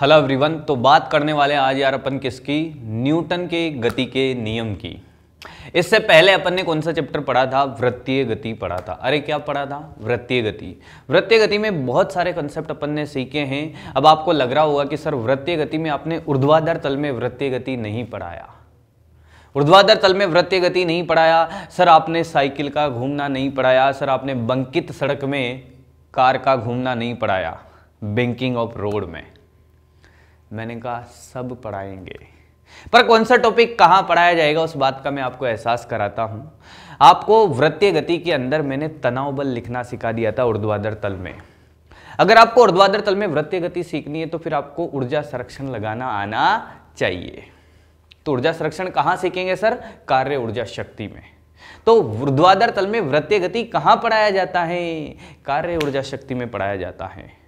Hello everyone तो बात करने वाले आज यार अपन किसकी न्यूटन के गति के नियम की इससे पहले अपन ने कौन सा चैप्टर पढ़ा था वृत्तीय गति पढ़ा था अरे क्या पढ़ा था वृत्तीय गति वृत्तीय गति में बहुत सारे कंसेप्ट अपन ने सीखे हैं अब आपको लग रहा होगा कि सर वृत्तीय गति में आपने ऊर्ध्वाधर तल में वृत्तीय गति नहीं पढ़ाया ऊर्ध्वाधर तल में वृत्तीय गति नहीं पढ़ाया सर आपने साइकिल का घूमना नहीं पढ़ाया सर आपने बंकित सड़क में कार का घूमना नहीं पढ़ाया बैंकिंग ऑफ रोड में मैंने कहा सब पढ़ाएंगे पर कौन सा टॉपिक कहाँ पढ़ाया जाएगा उस बात का मैं आपको एहसास कराता हूं आपको वृत्तीय गति के अंदर मैंने तनाव बल लिखना सिखा दिया था उर्द्वादर तल में अगर आपको उर्द्वादर तल में वृत्तीय गति सीखनी है तो फिर आपको ऊर्जा संरक्षण लगाना आना चाहिए तो ऊर्जा संरक्षण कहाँ सीखेंगे सर कार्य ऊर्जा शक्ति में तो ऊर्ध्वाधर तल में वृत्तीय गति कहाँ पढ़ाया जाता है कार्य ऊर्जा शक्ति में पढ़ाया जाता है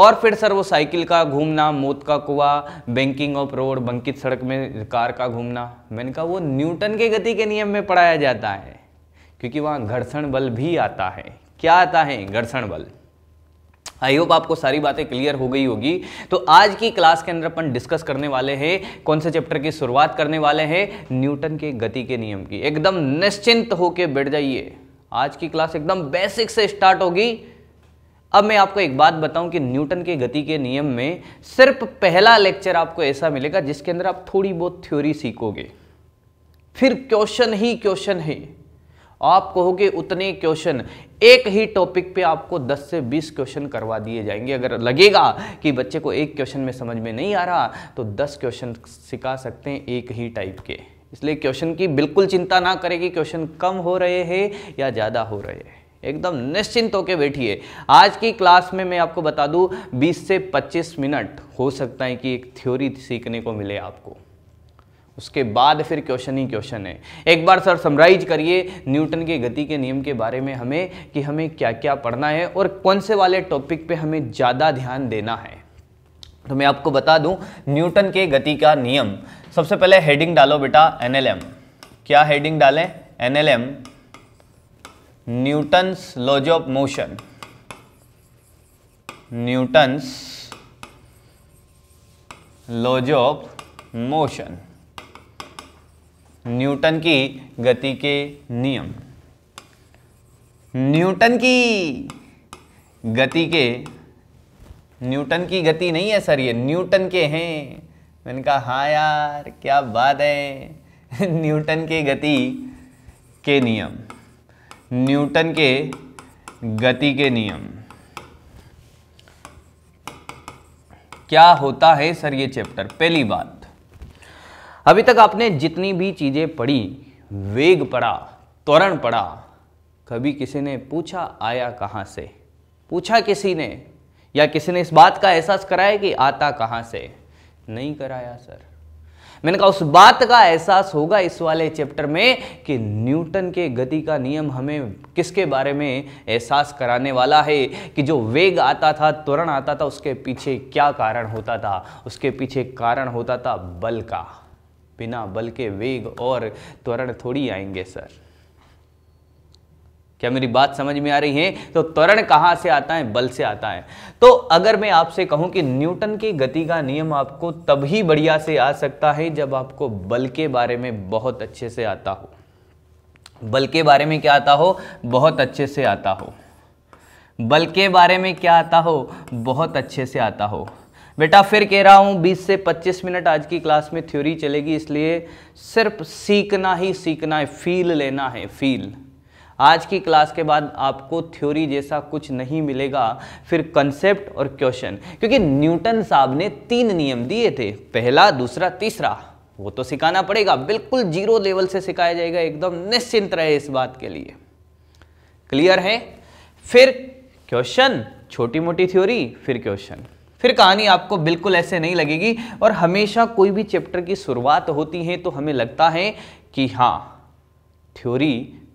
और फिर सर वो साइकिल का घूमना मौत का कुआ बैंकिंग ऑफ रोड बंकित सड़क में कार का घूमना मैंने कहा वो न्यूटन के गति के नियम में पढ़ाया जाता है क्योंकि वहाँ घर्षण बल भी आता है क्या आता है घर्षण बल आई होप आपको सारी बातें क्लियर हो गई होगी तो आज की क्लास के अंदर अपन डिस्कस करने वाले हैं कौन से चैप्टर की शुरुआत करने वाले हैं न्यूटन के गति के नियम की एकदम निश्चिंत होकर बैठ जाइए आज की क्लास एकदम बेसिक से स्टार्ट होगी अब मैं आपको एक बात बताऊं कि न्यूटन के गति के नियम में सिर्फ पहला लेक्चर आपको ऐसा मिलेगा जिसके अंदर आप थोड़ी बहुत थ्योरी सीखोगे फिर क्वेश्चन ही क्वेश्चन है आप कहोगे उतने क्वेश्चन एक ही टॉपिक पे आपको 10 से 20 क्वेश्चन करवा दिए जाएंगे अगर लगेगा कि बच्चे को एक क्वेश्चन में समझ में नहीं आ रहा तो 10 क्वेश्चन सिखा सकते हैं एक ही टाइप के इसलिए क्वेश्चन की बिल्कुल चिंता ना करें कि क्वेश्चन कम हो रहे हैं या ज़्यादा हो रहे हैं एकदम निश्चिंत होकर बैठिए आज की क्लास में मैं आपको बता दूं 20 से 25 मिनट हो सकता है कि एक थ्योरी सीखने को मिले आपको उसके बाद फिर क्वेश्चन ही क्वेश्चन है एक बार सर समराइज करिए न्यूटन के गति के नियम के बारे में हमें कि हमें क्या क्या पढ़ना है और कौन से वाले टॉपिक पे हमें ज़्यादा ध्यान देना है तो मैं आपको बता दूं न्यूटन के गति का नियम सबसे पहले हेडिंग डालो बेटा एनएलएम क्या हेडिंग डालें NLM Newton's laws of motion Newton's laws of motion Newton की गति के नियम न्यूटन की गति के न्यूटन की गति नहीं है सर ये न्यूटन के हैं मैंने कहा हाँ यार क्या बात है न्यूटन के गति के नियम न्यूटन के गति के नियम क्या होता है सर ये चैप्टर पहली बात अभी तक आपने जितनी भी चीज़ें पढ़ी वेग पढ़ा त्वरण पढ़ा कभी किसी ने पूछा आया कहाँ से पूछा किसी ने या किसी ने इस बात का एहसास कराया कि आता कहाँ से नहीं कराया सर मैंने कहा उस बात का एहसास होगा इस वाले चैप्टर में कि न्यूटन के गति का नियम हमें किसके बारे में एहसास कराने वाला है कि जो वेग आता था त्वरण आता था उसके पीछे क्या कारण होता था उसके पीछे कारण होता था बल का बिना बल के वेग और त्वरण थोड़ी आएंगे सर क्या मेरी बात समझ में आ रही है तो त्वरण कहां से आता है बल से आता है तो अगर मैं आपसे कहूं कि न्यूटन की गति का नियम आपको तभी बढ़िया से आ सकता है जब आपको बल के बारे में बहुत अच्छे से आता हो बल के बारे में क्या आता हो बहुत अच्छे से आता हो बल के बारे में क्या आता हो बहुत अच्छे से आता हो बेटा फिर कह रहा हूँ 20 से 25 मिनट आज की क्लास में थ्योरी चलेगी इसलिए सिर्फ सीखना ही सीखना है फील लेना है फील आज की क्लास के बाद आपको थ्योरी जैसा कुछ नहीं मिलेगा फिर कंसेप्ट और क्वेश्चन क्योंकि न्यूटन साहब ने तीन नियम दिए थे पहला दूसरा तीसरा वो तो सिखाना पड़ेगा बिल्कुल जीरो लेवल से सिखाया जाएगा एकदम निश्चिंत रहे इस बात के लिए क्लियर है फिर क्वेश्चन छोटी मोटी थ्योरी फिर क्वेश्चन फिर कहानी आपको बिल्कुल ऐसे नहीं लगेगी और हमेशा कोई भी चैप्टर की शुरुआत होती है तो हमें लगता है कि हाँ थ्योरी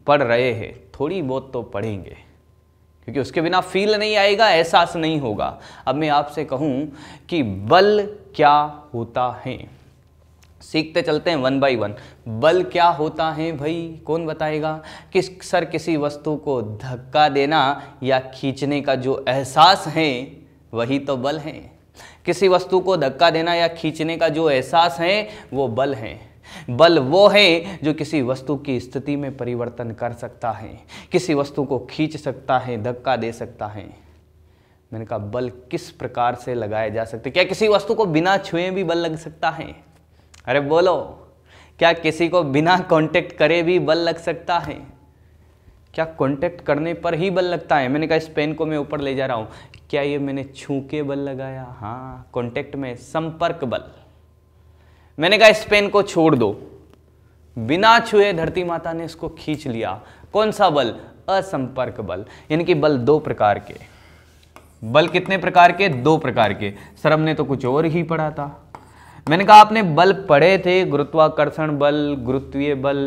पढ़ रहे हैं थोड़ी बहुत तो पढ़ेंगे क्योंकि उसके बिना फील नहीं आएगा एहसास नहीं होगा अब मैं आपसे कहूँ कि बल क्या होता है सीखते चलते हैं वन बाई वन बल क्या होता है भाई कौन बताएगा कि सर किसी वस्तु को धक्का देना या खींचने का जो एहसास है वही तो बल है किसी वस्तु को धक्का देना या खींचने का जो एहसास है वो बल है बल वो है जो किसी वस्तु की स्थिति में परिवर्तन कर सकता है किसी वस्तु को खींच सकता है धक्का दे सकता है मैंने कहा बल किस प्रकार से लगाया जा सकते क्या किसी वस्तु को बिना छुए भी बल लग सकता है अरे बोलो क्या किसी को बिना कांटेक्ट करे भी बल लग सकता है क्या कांटेक्ट करने पर ही बल लगता है मैंने कहा इस पेन को मैं ऊपर ले जा रहा हूँ क्या ये मैंने छू के बल लगाया हाँ कांटेक्ट में संपर्क बल मैंने कहा स्पेन को छोड़ दो बिना छुए धरती माता ने इसको खींच लिया कौन सा बल असंपर्क बल यानी कि बल दो प्रकार के बल कितने प्रकार के दो प्रकार के सर हमने तो कुछ और ही पढ़ा था मैंने कहा आपने बल पढ़े थे गुरुत्वाकर्षण बल गुरुत्वीय बल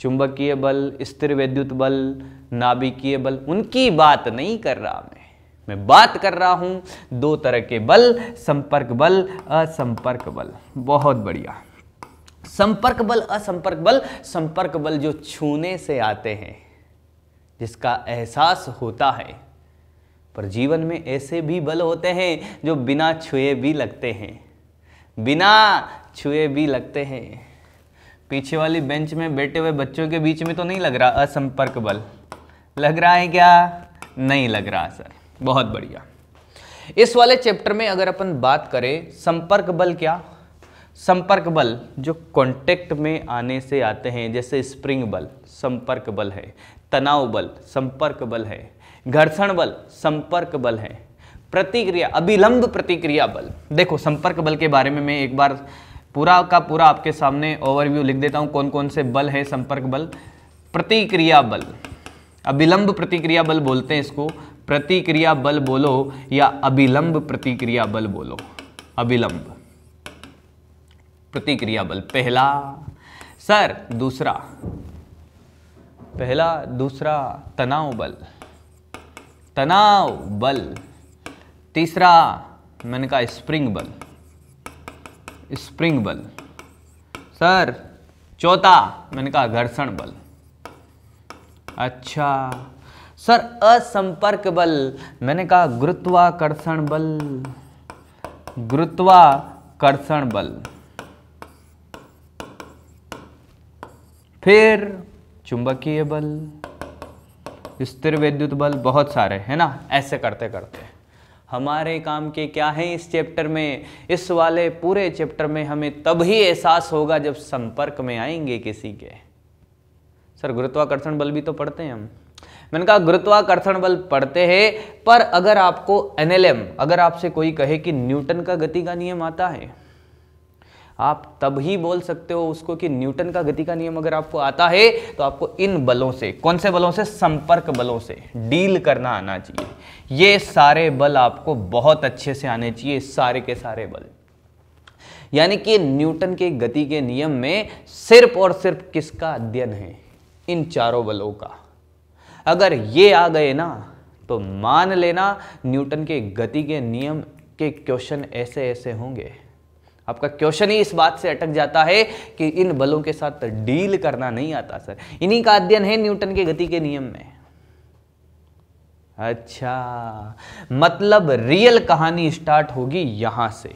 चुंबकीय बल स्थिर वैद्युत बल नाभिकीय बल उनकी बात नहीं कर रहा मैं मैं बात कर रहा हूं दो तरह के बल संपर्क बल असंपर्क बल बहुत बढ़िया संपर्क बल असंपर्क बल संपर्क बल जो छूने से आते हैं जिसका एहसास होता है पर जीवन में ऐसे भी बल होते हैं जो बिना छुए भी लगते हैं बिना छुए भी लगते हैं पीछे वाली बेंच में बैठे हुए बच्चों के बीच में तो नहीं लग रहा असंपर्क बल लग रहा है क्या नहीं लग रहा सर बहुत बढ़िया इस वाले चैप्टर में अगर अपन बात करें संपर्क बल क्या संपर्क बल जो कॉन्टेक्ट में आने से आते हैं जैसे स्प्रिंग बल संपर्क बल है तनाव बल संपर्क बल है घर्षण बल संपर्क बल है प्रतिक्रिया अभिलंब प्रतिक्रिया बल देखो संपर्क बल के बारे में मैं एक बार पूरा का पूरा आपके सामने ओवरव्यू लिख देता हूँ कौन कौन से बल है संपर्क बल प्रतिक्रिया बल अभिलंब प्रतिक्रिया बल बोलते हैं इसको प्रतिक्रिया बल बोलो या अभिलंब प्रतिक्रिया बल बोलो अभिलंब प्रतिक्रिया बल पहला सर दूसरा पहला दूसरा तनाव बल तनाव बल तीसरा मैंने कहा स्प्रिंग बल स्प्रिंग बल सर चौथा मैंने कहा घर्षण बल अच्छा सर असंपर्क बल मैंने कहा गुरुत्वाकर्षण बल गुरुत्वाकर्षण बल फिर चुंबकीय बल स्थिर विद्युत बल बहुत सारे है ना ऐसे करते करते हमारे काम के क्या हैं इस चैप्टर में इस वाले पूरे चैप्टर में हमें तभी एहसास होगा जब संपर्क में आएंगे किसी के सर गुरुत्वाकर्षण बल भी तो पढ़ते हैं हम मैंने कहा गुरुत्वाकर्षण बल पढ़ते हैं पर अगर आपको एनएलएम अगर आपसे कोई कहे कि न्यूटन का गति का नियम आता है आप तब ही बोल सकते हो उसको कि न्यूटन का गति का नियम अगर आपको आता है तो आपको इन बलों से कौन से बलों से संपर्क बलों से डील करना आना चाहिए ये सारे बल आपको बहुत अच्छे से आने चाहिए सारे के सारे बल यानी कि न्यूटन के गति के नियम में सिर्फ और सिर्फ किसका अध्ययन है इन चारों बलों का अगर ये आ गए ना तो मान लेना न्यूटन के गति के नियम के क्वेश्चन ऐसे ऐसे होंगे आपका क्वेश्चन ही इस बात से अटक जाता है कि इन बलों के साथ डील करना नहीं आता सर इन्हीं का अध्ययन है न्यूटन के गति के नियम में अच्छा मतलब रियल कहानी स्टार्ट होगी यहां से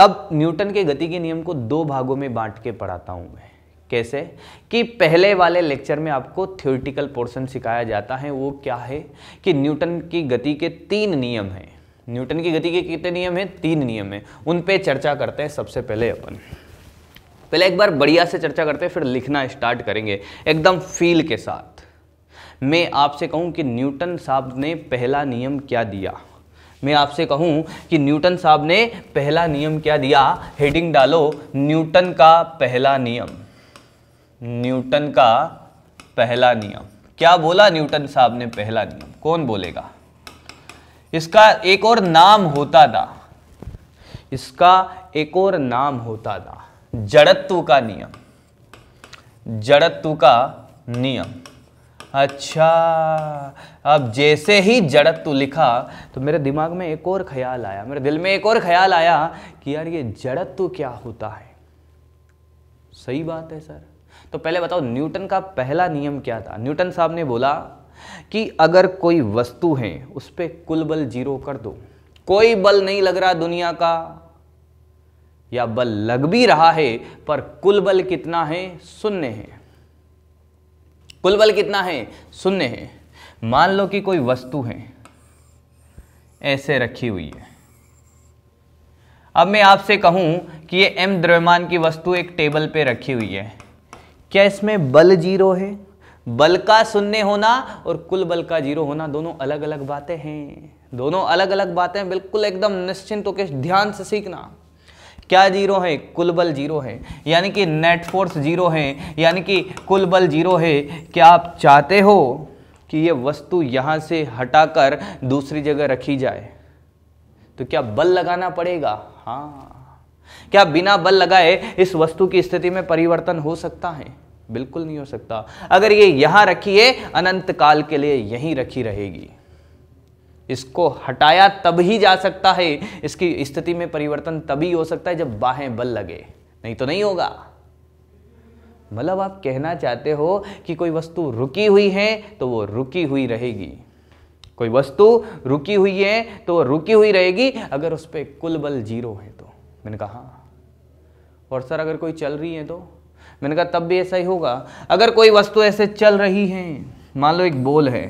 अब न्यूटन के गति के नियम को दो भागों में बांट के पढ़ाता हूं मैं कैसे कि पहले वाले लेक्चर में आपको थ्योरिटिकल पोर्शन सिखाया जाता है वो क्या है कि न्यूटन की गति के तीन नियम हैं न्यूटन की गति के कितने नियम हैं तीन नियम हैं उन पे चर्चा करते हैं सबसे पहले अपन पहले एक बार बढ़िया से चर्चा करते हैं फिर लिखना स्टार्ट करेंगे एकदम फील के साथ मैं आपसे कहूँ कि न्यूटन साहब ने पहला नियम क्या दिया मैं आपसे कहूं कि न्यूटन साहब ने पहला नियम क्या दिया हेडिंग डालो न्यूटन का पहला नियम न्यूटन का पहला नियम क्या बोला न्यूटन साहब ने पहला नियम कौन बोलेगा इसका एक और नाम होता था इसका एक और नाम होता था जड़त्व का नियम जड़त्व का नियम अच्छा अब जैसे ही जड़त्व लिखा तो मेरे दिमाग में एक और ख्याल आया मेरे दिल में एक और ख्याल आया कि यार ये जड़त्व क्या होता है सही बात है सर तो पहले बताओ न्यूटन का पहला नियम क्या था न्यूटन साहब ने बोला कि अगर कोई वस्तु है उस पर कुल बल जीरो कर दो कोई बल नहीं लग रहा दुनिया का या बल लग भी रहा है पर कुल बल कितना है शून्य है कुल बल कितना है शून्य है मान लो कि कोई वस्तु है ऐसे रखी हुई है अब मैं आपसे कहूं कि ये एम द्रव्यमान की वस्तु एक टेबल पे रखी हुई है क्या इसमें बल जीरो है बल का शून्य होना और कुल बल का जीरो होना दोनों अलग अलग बातें हैं दोनों अलग अलग बातें बिल्कुल एकदम निश्चिंत होकर ध्यान से सीखना क्या जीरो है कुल बल जीरो है यानी कि नेट फोर्स जीरो है यानी कि कुल बल जीरो है क्या आप चाहते हो कि ये वस्तु यहाँ से हटाकर दूसरी जगह रखी जाए तो क्या बल लगाना पड़ेगा हाँ क्या बिना बल लगाए इस वस्तु की स्थिति में परिवर्तन हो सकता है बिल्कुल नहीं हो सकता अगर ये यहां रखी है अनंत काल के लिए यहीं रखी रहेगी इसको हटाया तब ही जा सकता है इसकी स्थिति में परिवर्तन तभी हो सकता है जब बाहें बल लगे नहीं तो नहीं होगा मतलब आप कहना चाहते हो कि कोई वस्तु रुकी हुई है तो वो रुकी हुई रहेगी कोई वस्तु रुकी हुई है तो वो रुकी हुई रहेगी अगर उस पर कुल बल जीरो है मैंने कहा हाँ और सर अगर कोई चल रही है तो मैंने कहा तब भी ऐसा ही होगा अगर कोई वस्तु ऐसे चल रही है मान लो एक बोल है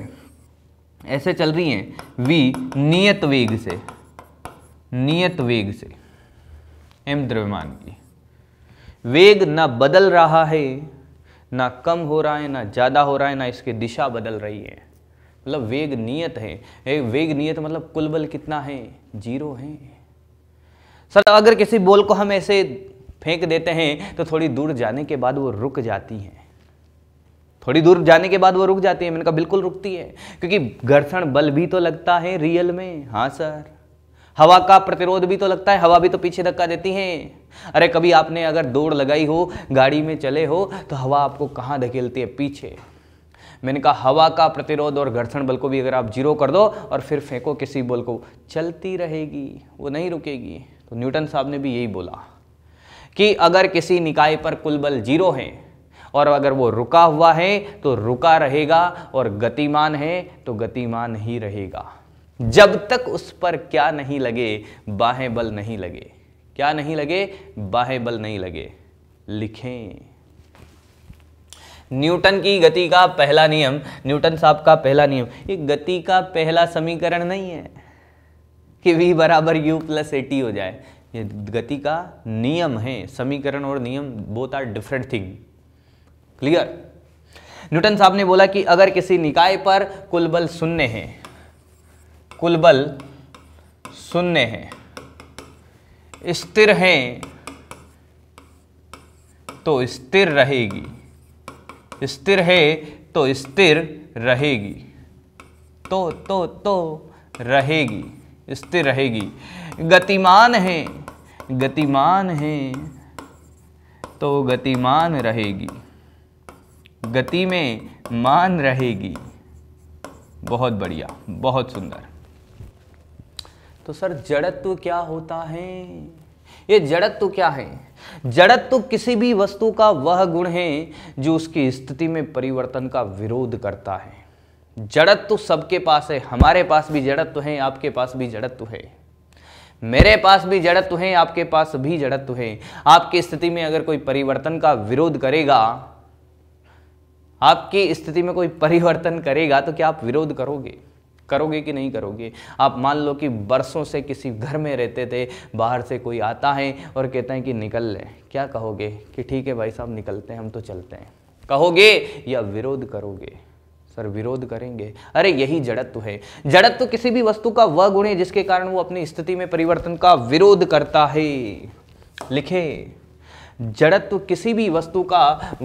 ऐसे चल रही है वी नियत वेग से नियत वेग से एम द्रव्यमान की वेग ना बदल रहा है ना कम हो रहा है ना ज़्यादा हो रहा है ना इसकी दिशा बदल रही है मतलब वेग नियत है ए, वेग नियत मतलब कुल बल कितना है जीरो है सर अगर किसी बॉल को हम ऐसे फेंक देते हैं तो थोड़ी दूर जाने के बाद वो रुक जाती हैं थोड़ी दूर जाने के बाद वो रुक जाती है मैंने कहा बिल्कुल रुकती है क्योंकि घर्षण बल भी तो लगता है रियल में हाँ सर हवा का प्रतिरोध भी तो लगता है हवा भी तो पीछे धक्का देती है अरे कभी आपने अगर दौड़ लगाई हो गाड़ी में चले हो तो हवा आपको कहाँ धकेलती है पीछे मैंने कहा हवा का प्रतिरोध और घर्षण बल को भी अगर आप जीरो कर दो और फिर फेंको किसी बल को चलती रहेगी वो नहीं रुकेगी तो न्यूटन साहब ने भी यही बोला कि अगर किसी निकाय पर कुल बल जीरो है और अगर वो रुका हुआ है तो रुका रहेगा और गतिमान है तो गतिमान ही रहेगा जब तक उस पर क्या नहीं लगे बाहें बल नहीं लगे क्या नहीं लगे बाहें बल नहीं लगे लिखें न्यूटन की गति का पहला नियम न्यूटन साहब का पहला नियम ये गति का पहला समीकरण नहीं है कि v बराबर यू प्लस ए हो जाए ये गति का नियम है समीकरण और नियम both are different thing clear Newton साहब ने बोला कि अगर किसी निकाय पर कुल बल शून्य है कुल बल शून्य है स्थिर है तो स्थिर रहेगी स्थिर है तो स्थिर रहेगी तो तो तो रहेगी स्थिर रहेगी गतिमान है गतिमान है तो गतिमान रहेगी गति में मान रहेगी बहुत बढ़िया बहुत सुंदर तो सर जड़त्व क्या होता है ये जड़त्व क्या है जड़त्व किसी भी वस्तु का वह गुण है जो उसकी स्थिति में परिवर्तन का विरोध करता है जड़त तो सबके पास है हमारे पास भी जड़त तो है आपके पास भी जड़त तो है मेरे पास भी तो है आपके पास भी तो है आपकी स्थिति में अगर कोई परिवर्तन का विरोध करेगा आपकी स्थिति में कोई परिवर्तन करेगा तो क्या आप विरोध करोगे करोगे कि नहीं करोगे आप मान लो कि बरसों से किसी घर में रहते थे बाहर से कोई आता है और कहते हैं कि निकल लें क्या कहोगे कि ठीक है भाई साहब निकलते हैं हम तो चलते हैं कहोगे या विरोध करोगे पर विरोध करेंगे अरे यही जड़त्व है जड़त्व किसी भी वस्तु का वह गुण है जिसके कारण वो अपनी स्थिति में परिवर्तन का विरोध करता है लिखे जड़त्व किसी भी वस्तु का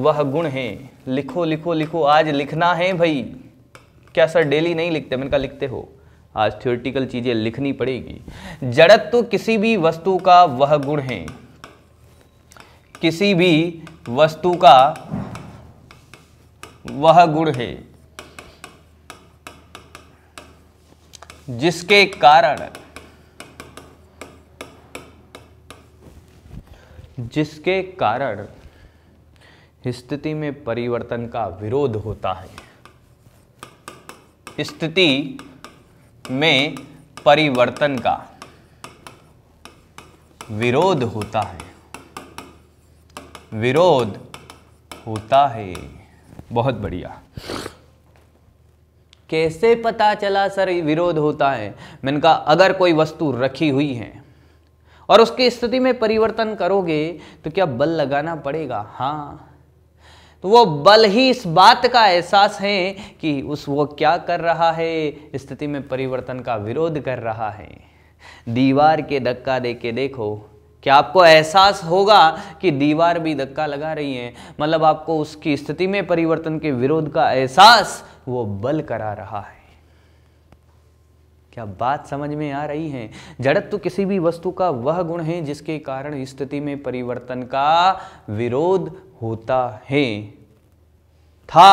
वह गुण है लिखो लिखो लिखो आज लिखना है भाई क्या सर डेली नहीं लिखते मैंने कहा लिखते हो आज थ्योरेटिकल चीज़ें लिखनी पड़ेगी जड़त्व किसी भी वस्तु का वह गुण है किसी भी वस्तु का वह गुण है जिसके कारण जिसके कारण स्थिति में परिवर्तन का विरोध होता है स्थिति में परिवर्तन का विरोध होता है विरोध होता है बहुत बढ़िया कैसे पता चला सर विरोध होता है मैंने कहा अगर कोई वस्तु रखी हुई है और उसकी स्थिति में परिवर्तन करोगे तो क्या बल लगाना पड़ेगा हाँ तो वो बल ही इस बात का एहसास है कि उस वो क्या कर रहा है स्थिति में परिवर्तन का विरोध कर रहा है दीवार के धक्का दे के देखो क्या आपको एहसास होगा कि दीवार भी धक्का लगा रही है मतलब आपको उसकी स्थिति में परिवर्तन के विरोध का एहसास वो बल करा रहा है क्या बात समझ में आ रही है जड़त तो किसी भी वस्तु का वह गुण है जिसके कारण स्थिति में परिवर्तन का विरोध होता है था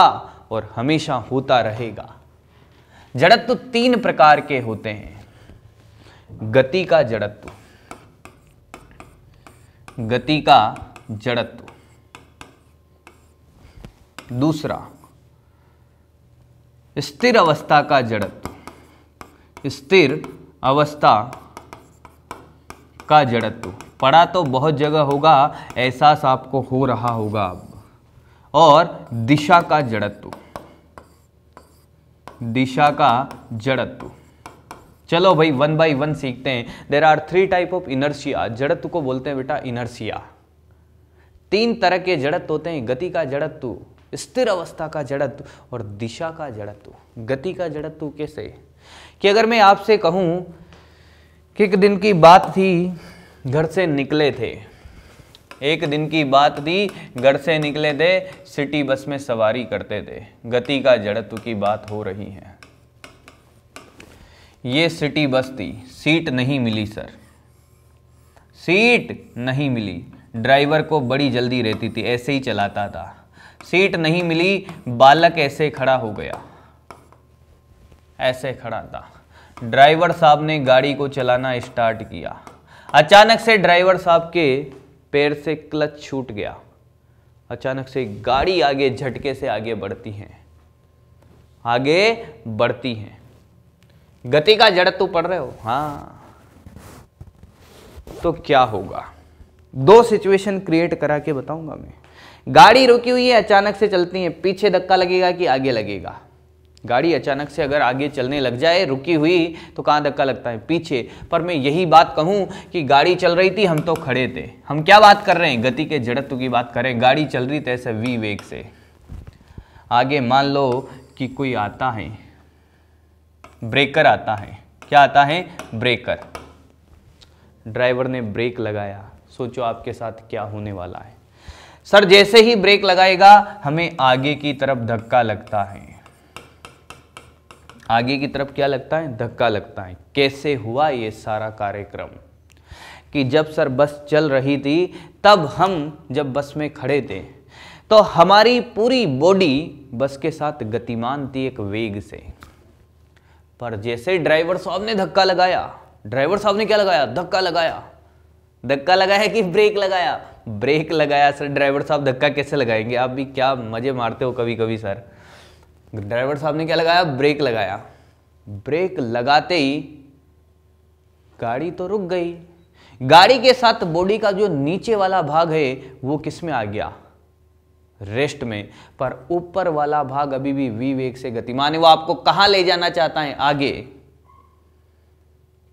और हमेशा होता रहेगा तो तीन प्रकार के होते हैं गति का जड़त्व गति का जड़त्व दूसरा स्थिर अवस्था का जड़त्व स्थिर अवस्था का जड़त्व पढ़ा तो बहुत जगह होगा एहसास आपको हो रहा होगा अब और दिशा का जड़त्व दिशा का जड़त्व चलो भाई वन बाई वन सीखते हैं there are three type of inertia जड़त्व को बोलते हैं बेटा इनर्शिया तीन तरह के जड़त्व होते हैं गति का जड़त्व स्थिर अवस्था का जड़त्व और दिशा का जड़त्व गति का जड़त्व कैसे कि अगर मैं आपसे कहूं कि एक दिन की बात थी घर से निकले थे एक दिन की बात थी घर से निकले थे सिटी बस में सवारी करते थे गति का जड़त्व की बात हो रही है ये सिटी बस थी सीट नहीं मिली सर सीट नहीं मिली ड्राइवर को बड़ी जल्दी रहती थी ऐसे ही चलाता था सीट नहीं मिली बालक ऐसे खड़ा हो गया ऐसे खड़ा था ड्राइवर साहब ने गाड़ी को चलाना स्टार्ट किया अचानक से ड्राइवर साहब के पैर से क्लच छूट गया अचानक से गाड़ी आगे झटके से आगे बढ़ती है आगे बढ़ती है गति का जड़ तो पढ़ रहे हो हाँ तो क्या होगा दो सिचुएशन क्रिएट करा के बताऊंगा मैं गाड़ी रुकी हुई है अचानक से चलती है पीछे धक्का लगेगा कि आगे लगेगा गाड़ी अचानक से अगर आगे चलने लग जाए रुकी हुई तो कहाँ धक्का लगता है पीछे पर मैं यही बात कहूँ कि गाड़ी चल रही थी हम तो खड़े थे हम क्या बात कर रहे हैं गति के जड़त्व की बात करें गाड़ी चल रही थी ऐसे वी वेग से आगे मान लो कि कोई आता है ब्रेकर आता है क्या आता है ब्रेकर ड्राइवर ने ब्रेक लगाया सोचो आपके साथ क्या होने वाला है सर जैसे ही ब्रेक लगाएगा हमें आगे की तरफ धक्का लगता है आगे की तरफ क्या लगता है धक्का लगता है कैसे हुआ ये सारा कार्यक्रम कि जब सर बस चल रही थी तब हम जब बस में खड़े थे तो हमारी पूरी बॉडी बस के साथ गतिमान थी एक वेग से पर जैसे ड्राइवर साहब ने धक्का लगाया ड्राइवर साहब ने क्या लगाया धक्का लगाया धक्का लगाया कि ब्रेक लगाया ब्रेक लगाया सर ड्राइवर साहब धक्का कैसे लगाएंगे आप भी क्या मज़े मारते हो कभी कभी सर ड्राइवर साहब ने क्या लगाया ब्रेक लगाया ब्रेक लगाते ही गाड़ी तो रुक गई गाड़ी के साथ बॉडी का जो नीचे वाला भाग है वो किस में आ गया रेस्ट में पर ऊपर वाला भाग अभी भी वी वेग से गतिमान है वो आपको कहां ले जाना चाहता है आगे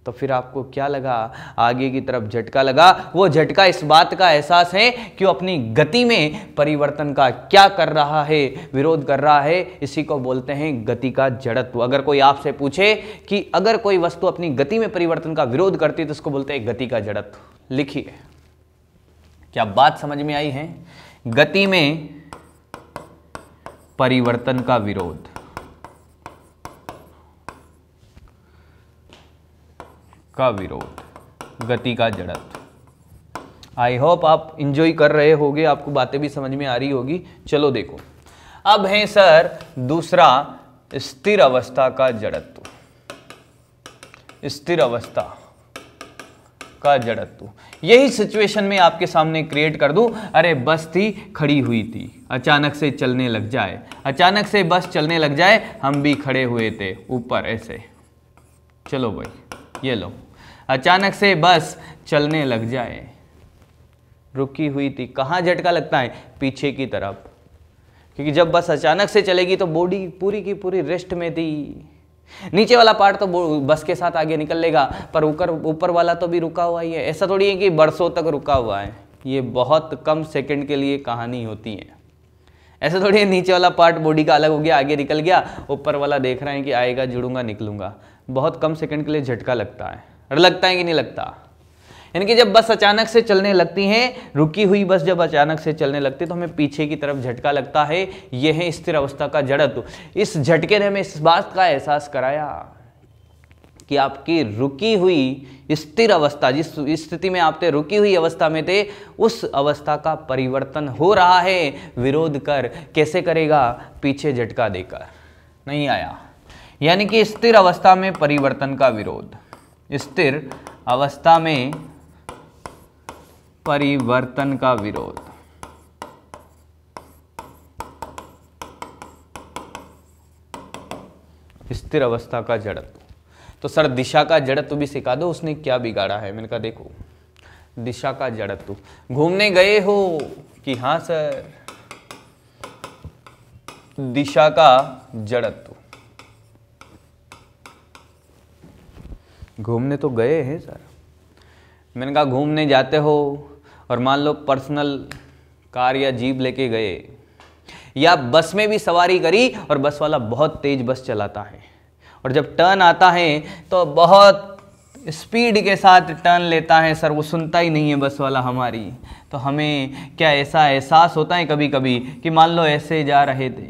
तो फिर आपको क्या लगा आगे की तरफ झटका लगा वो झटका इस बात का एहसास है कि वो अपनी गति में परिवर्तन का क्या कर रहा है विरोध कर रहा है इसी को बोलते हैं गति का जड़त्व अगर कोई आपसे पूछे कि अगर कोई वस्तु अपनी गति में परिवर्तन का विरोध करती है तो उसको बोलते हैं गति का जड़त्व लिखिए क्या बात समझ में आई है गति में परिवर्तन का विरोध का विरोध गति का जड़त्व आई होप आप इंजॉय कर रहे होगे आपको बातें भी समझ में आ रही होगी चलो देखो अब है सर दूसरा स्थिर अवस्था का जड़त्व स्थिर अवस्था का जड़त्व यही सिचुएशन में आपके सामने क्रिएट कर दूं अरे बस थी खड़ी हुई थी अचानक से चलने लग जाए अचानक से बस चलने लग जाए हम भी खड़े हुए थे ऊपर ऐसे चलो भाई ये लो अचानक से बस चलने लग जाए रुकी हुई थी कहाँ झटका लगता है पीछे की तरफ क्योंकि जब बस अचानक से चलेगी तो बॉडी पूरी की पूरी रेस्ट में थी नीचे वाला पार्ट तो बस के साथ आगे निकल लेगा पर ऊपर ऊपर वाला तो भी रुका हुआ ही है ऐसा थोड़ी है कि बरसों तक रुका हुआ है ये बहुत कम सेकंड के लिए कहानी होती है ऐसा थोड़ी है नीचे वाला पार्ट बॉडी का अलग हो गया आगे निकल गया ऊपर वाला देख रहे हैं कि आएगा जुड़ूंगा निकलूंगा बहुत कम सेकंड के लिए झटका लगता है लगता है कि नहीं लगता यानी कि जब बस अचानक से चलने लगती है रुकी हुई बस जब अचानक से चलने लगती है तो हमें पीछे की तरफ झटका लगता है यह है स्थिर अवस्था का जड़त्व इस झटके ने हमें इस बात का एहसास कराया कि आपकी रुकी हुई स्थिर अवस्था जिस स्थिति में आप थे रुकी हुई अवस्था में थे उस अवस्था का परिवर्तन हो रहा है विरोध कर कैसे करेगा पीछे झटका देकर नहीं आया यानी कि स्थिर अवस्था में परिवर्तन का विरोध स्थिर अवस्था में परिवर्तन का विरोध स्थिर अवस्था का जड़त्व तो सर दिशा का जड़त्व भी सिखा दो उसने क्या बिगाड़ा है मैंने कहा देखो दिशा का जड़त्व घूमने गए हो कि हां सर दिशा का जड़त्व घूमने तो गए हैं सर मैंने कहा घूमने जाते हो और मान लो पर्सनल कार या जीप लेके गए या बस में भी सवारी करी और बस वाला बहुत तेज़ बस चलाता है और जब टर्न आता है तो बहुत स्पीड के साथ टर्न लेता है सर वो सुनता ही नहीं है बस वाला हमारी तो हमें क्या ऐसा एहसास होता है कभी कभी कि मान लो ऐसे जा रहे थे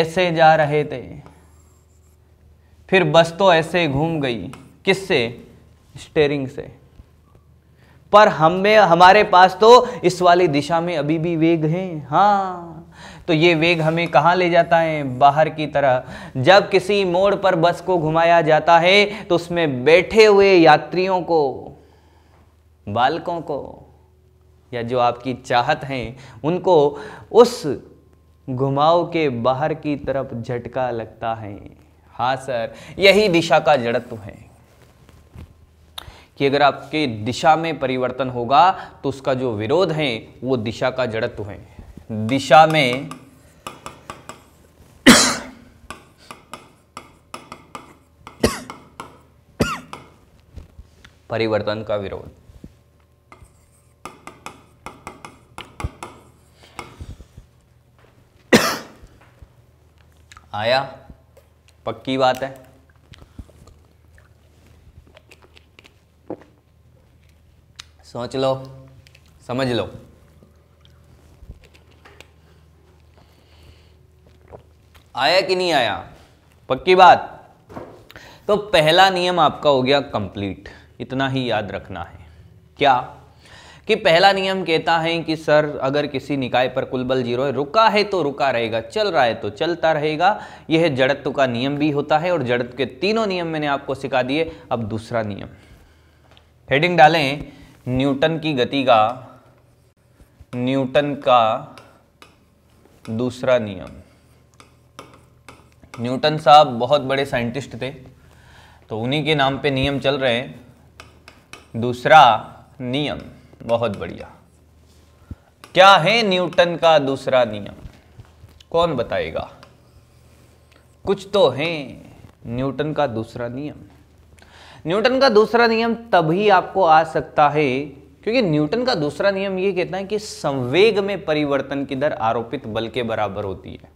ऐसे जा रहे थे फिर बस तो ऐसे घूम गई किससे स्टेयरिंग से पर हम में हमारे पास तो इस वाली दिशा में अभी भी वेग है हाँ तो ये वेग हमें कहाँ ले जाता है बाहर की तरह जब किसी मोड़ पर बस को घुमाया जाता है तो उसमें बैठे हुए यात्रियों को बालकों को या जो आपकी चाहत हैं उनको उस घुमाव के बाहर की तरफ झटका लगता है हाँ सर यही दिशा का जड़त्व है कि अगर आपके दिशा में परिवर्तन होगा तो उसका जो विरोध है वो दिशा का जड़त्व है दिशा में परिवर्तन का विरोध आया पक्की बात है सोच लो समझ लो आया कि नहीं आया पक्की बात तो पहला नियम आपका हो गया कंप्लीट इतना ही याद रखना है क्या कि पहला नियम कहता है कि सर अगर किसी निकाय पर कुल बल जीरो है रुका है तो रुका रहेगा चल रहा है तो चलता रहेगा यह जड़त्व का नियम भी होता है और जड़त्व के तीनों नियम मैंने आपको सिखा दिए अब दूसरा नियम हेडिंग डालें न्यूटन की गति का न्यूटन का दूसरा नियम न्यूटन साहब बहुत बड़े साइंटिस्ट थे तो उन्हीं के नाम पे नियम चल रहे हैं दूसरा नियम बहुत बढ़िया क्या है न्यूटन का दूसरा नियम कौन बताएगा कुछ तो है न्यूटन का दूसरा नियम न्यूटन का दूसरा नियम तभी आपको आ सकता है क्योंकि न्यूटन का दूसरा नियम यह कहता है कि संवेग में परिवर्तन की दर आरोपित बल के बराबर होती है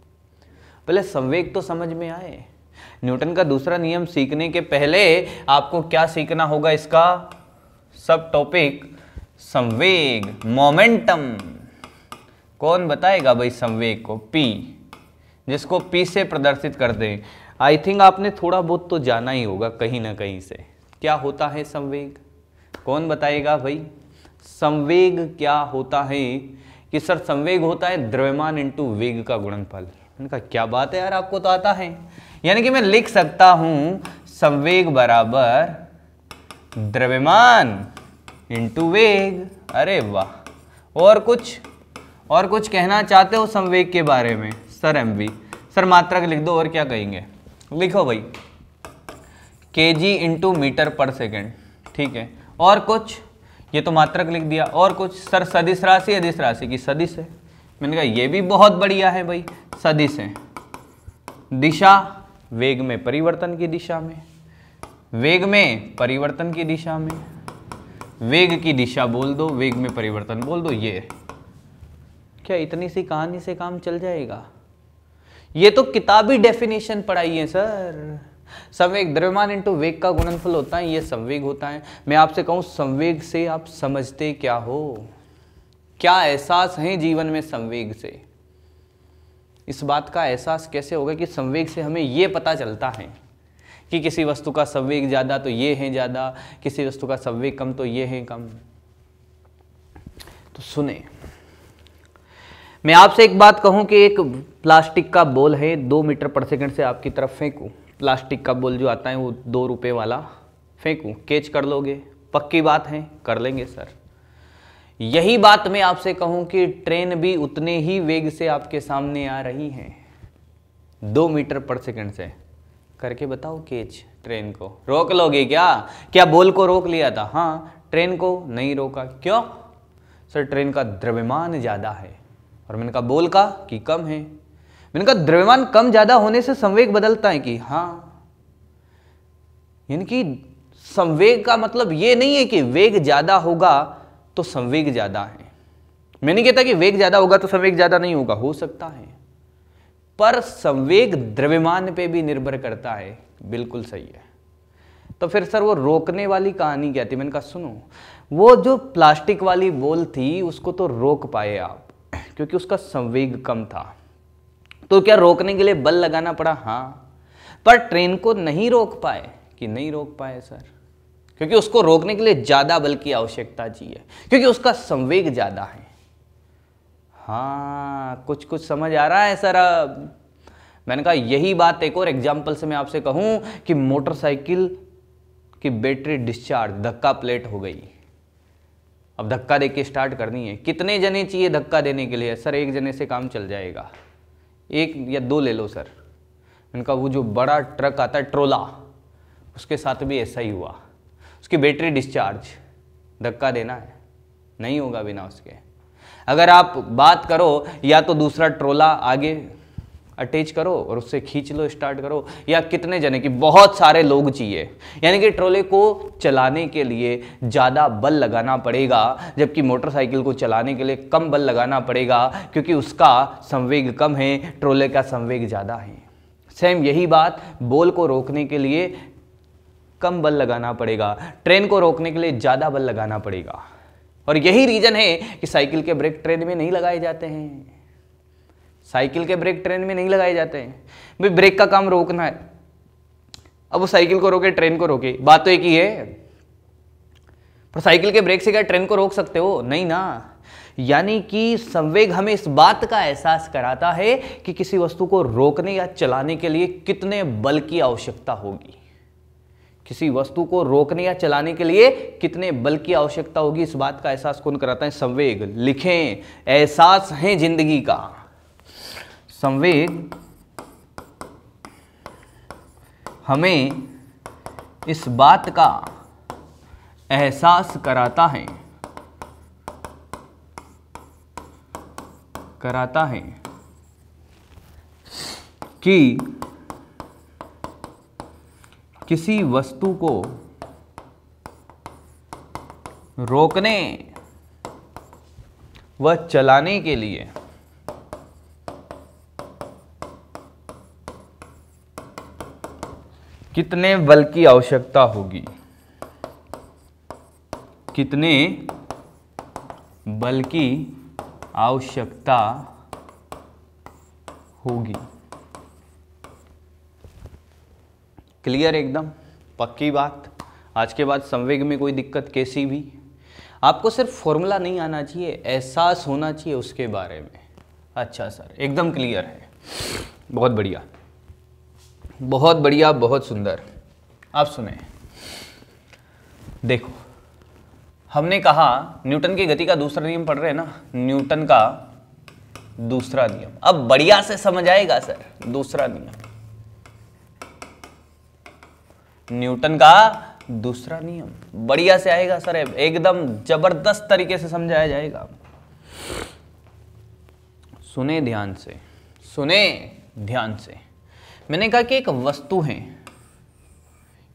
पहले संवेग तो समझ में आए न्यूटन का दूसरा नियम सीखने के पहले आपको क्या सीखना होगा इसका सब टॉपिक संवेग मोमेंटम कौन बताएगा भाई संवेग को P जिसको P से प्रदर्शित करते हैं आई थिंक आपने थोड़ा बहुत तो जाना ही होगा कहीं ना कहीं से क्या होता है संवेग कौन बताएगा भाई संवेग क्या होता है कि सर संवेग होता है द्रव्यमान इंटू वेग का गुणनफल इनका क्या बात है यार आपको तो आता है यानी कि मैं लिख सकता हूं संवेग बराबर द्रव्यमान इंटू वेग अरे वाह और कुछ और कुछ कहना चाहते हो संवेग के बारे में सर एम वी सर मात्रक लिख दो और क्या कहेंगे लिखो भाई K G into meter per second ठीक है और कुछ ये तो मात्रक लिख दिया और कुछ सर सदिश राशि अधिस राशि की सदिश है मैंने कहा ये भी बहुत बढ़िया है भाई सदिश है दिशा वेग में परिवर्तन की दिशा में वेग में परिवर्तन की दिशा में वेग की दिशा बोल दो वेग में परिवर्तन बोल दो ये क्या इतनी सी कहानी से काम चल जाएगा ये तो किताबी डेफिनेशन पढ़ाई है सर संवेग द्रव्यमान इंटू वेग का गुणनफल होता है ये संवेग होता है मैं आपसे कहूं संवेग से आप समझते क्या हो क्या एहसास है जीवन में संवेग से इस बात का एहसास कैसे होगा कि संवेग से हमें यह पता चलता है कि किसी वस्तु का संवेग ज़्यादा तो ये है ज़्यादा किसी वस्तु का संवेग कम तो ये है कम तो सुने मैं आपसे एक बात कहूं कि एक प्लास्टिक का बोल है दो मीटर पर सेकंड से आपकी तरफ फेंकू प्लास्टिक का बोल जो आता है वो दो रुपए वाला फेंकूं कैच कर लोगे पक्की बात है कर लेंगे सर यही बात मैं आपसे कहूं कि ट्रेन भी उतने ही वेग से आपके सामने आ रही है दो मीटर पर सेकंड से करके बताओ केच ट्रेन को रोक लोगे क्या क्या बोल को रोक लिया था हाँ ट्रेन को नहीं रोका क्यों सर ट्रेन का द्रव्यमान ज़्यादा है और मैंने कहा बोल का कि कम है मैंने कहा द्रव्यमान कम ज़्यादा होने से संवेग बदलता है कि हाँ यानी कि संवेग का मतलब ये नहीं है कि वेग ज़्यादा होगा तो संवेग ज़्यादा है मैंने कहता कि वेग ज़्यादा होगा तो संवेग ज़्यादा नहीं होगा हो सकता है पर संवेग द्रव्यमान पे भी निर्भर करता है बिल्कुल सही है तो फिर सर वो रोकने वाली कहानी क्या थी मैंने कहा सुनो वो जो प्लास्टिक वाली बोल थी उसको तो रोक पाए आप क्योंकि उसका संवेग कम था तो क्या रोकने के लिए बल लगाना पड़ा हाँ पर ट्रेन को नहीं रोक पाए कि नहीं रोक पाए सर क्योंकि उसको रोकने के लिए ज़्यादा बल की आवश्यकता चाहिए क्योंकि उसका संवेग ज़्यादा है हाँ कुछ कुछ समझ आ रहा है सर अब मैंने कहा यही बात एक और एग्जाम्पल से मैं आपसे कहूँ कि मोटरसाइकिल की बैटरी डिस्चार्ज धक्का प्लेट हो गई अब धक्का दे के स्टार्ट करनी है कितने जने चाहिए धक्का देने के लिए सर एक जने से काम चल जाएगा एक या दो ले लो सर उनका वो जो बड़ा ट्रक आता है ट्रोला उसके साथ भी ऐसा ही हुआ उसकी बैटरी डिस्चार्ज धक्का देना है नहीं होगा बिना उसके अगर आप बात करो या तो दूसरा ट्रोला आगे अटैच करो और उससे खींच लो स्टार्ट करो या कितने जने कि बहुत सारे लोग चाहिए यानी कि ट्रोले को चलाने के लिए ज़्यादा बल लगाना पड़ेगा जबकि मोटरसाइकिल को चलाने के लिए कम बल लगाना पड़ेगा क्योंकि उसका संवेग कम है ट्रोले का संवेग ज़्यादा है सेम यही बात बोल को रोकने के लिए कम बल लगाना पड़ेगा ट्रेन को रोकने के लिए ज़्यादा बल लगाना पड़ेगा और यही रीज़न है कि साइकिल के ब्रेक ट्रेन में नहीं लगाए जाते हैं साइकिल के ब्रेक ट्रेन में नहीं लगाए जाते हैं भाई ब्रेक का काम रोकना है अब वो साइकिल को रोके ट्रेन को रोके बात तो एक ही है पर साइकिल के ब्रेक से क्या ट्रेन को रोक सकते हो नहीं ना यानी कि संवेग हमें इस बात का एहसास कराता है कि किसी वस्तु को रोकने या चलाने के लिए कितने बल की आवश्यकता होगी किसी वस्तु को रोकने या चलाने के लिए कितने बल की आवश्यकता होगी इस बात का एहसास कौन कराता है संवेग लिखें एहसास है जिंदगी का संवेग हमें इस बात का एहसास कराता है कराता है कि किसी वस्तु को रोकने व चलाने के लिए कितने बल की आवश्यकता होगी कितने बल की आवश्यकता होगी क्लियर एकदम पक्की बात आज के बाद संवेग में कोई दिक्कत कैसी भी आपको सिर्फ फॉर्मूला नहीं आना चाहिए एहसास होना चाहिए उसके बारे में अच्छा सर एकदम क्लियर है बहुत बढ़िया बहुत बढ़िया बहुत सुंदर आप सुने देखो हमने कहा न्यूटन की गति का दूसरा नियम पढ़ रहे हैं ना न्यूटन का दूसरा नियम अब बढ़िया से समझ आएगा सर दूसरा नियम न्यूटन का दूसरा नियम बढ़िया से आएगा सर एकदम जबरदस्त तरीके से समझाया जाएगा सुने ध्यान से सुने ध्यान से मैंने कहा कि एक वस्तु है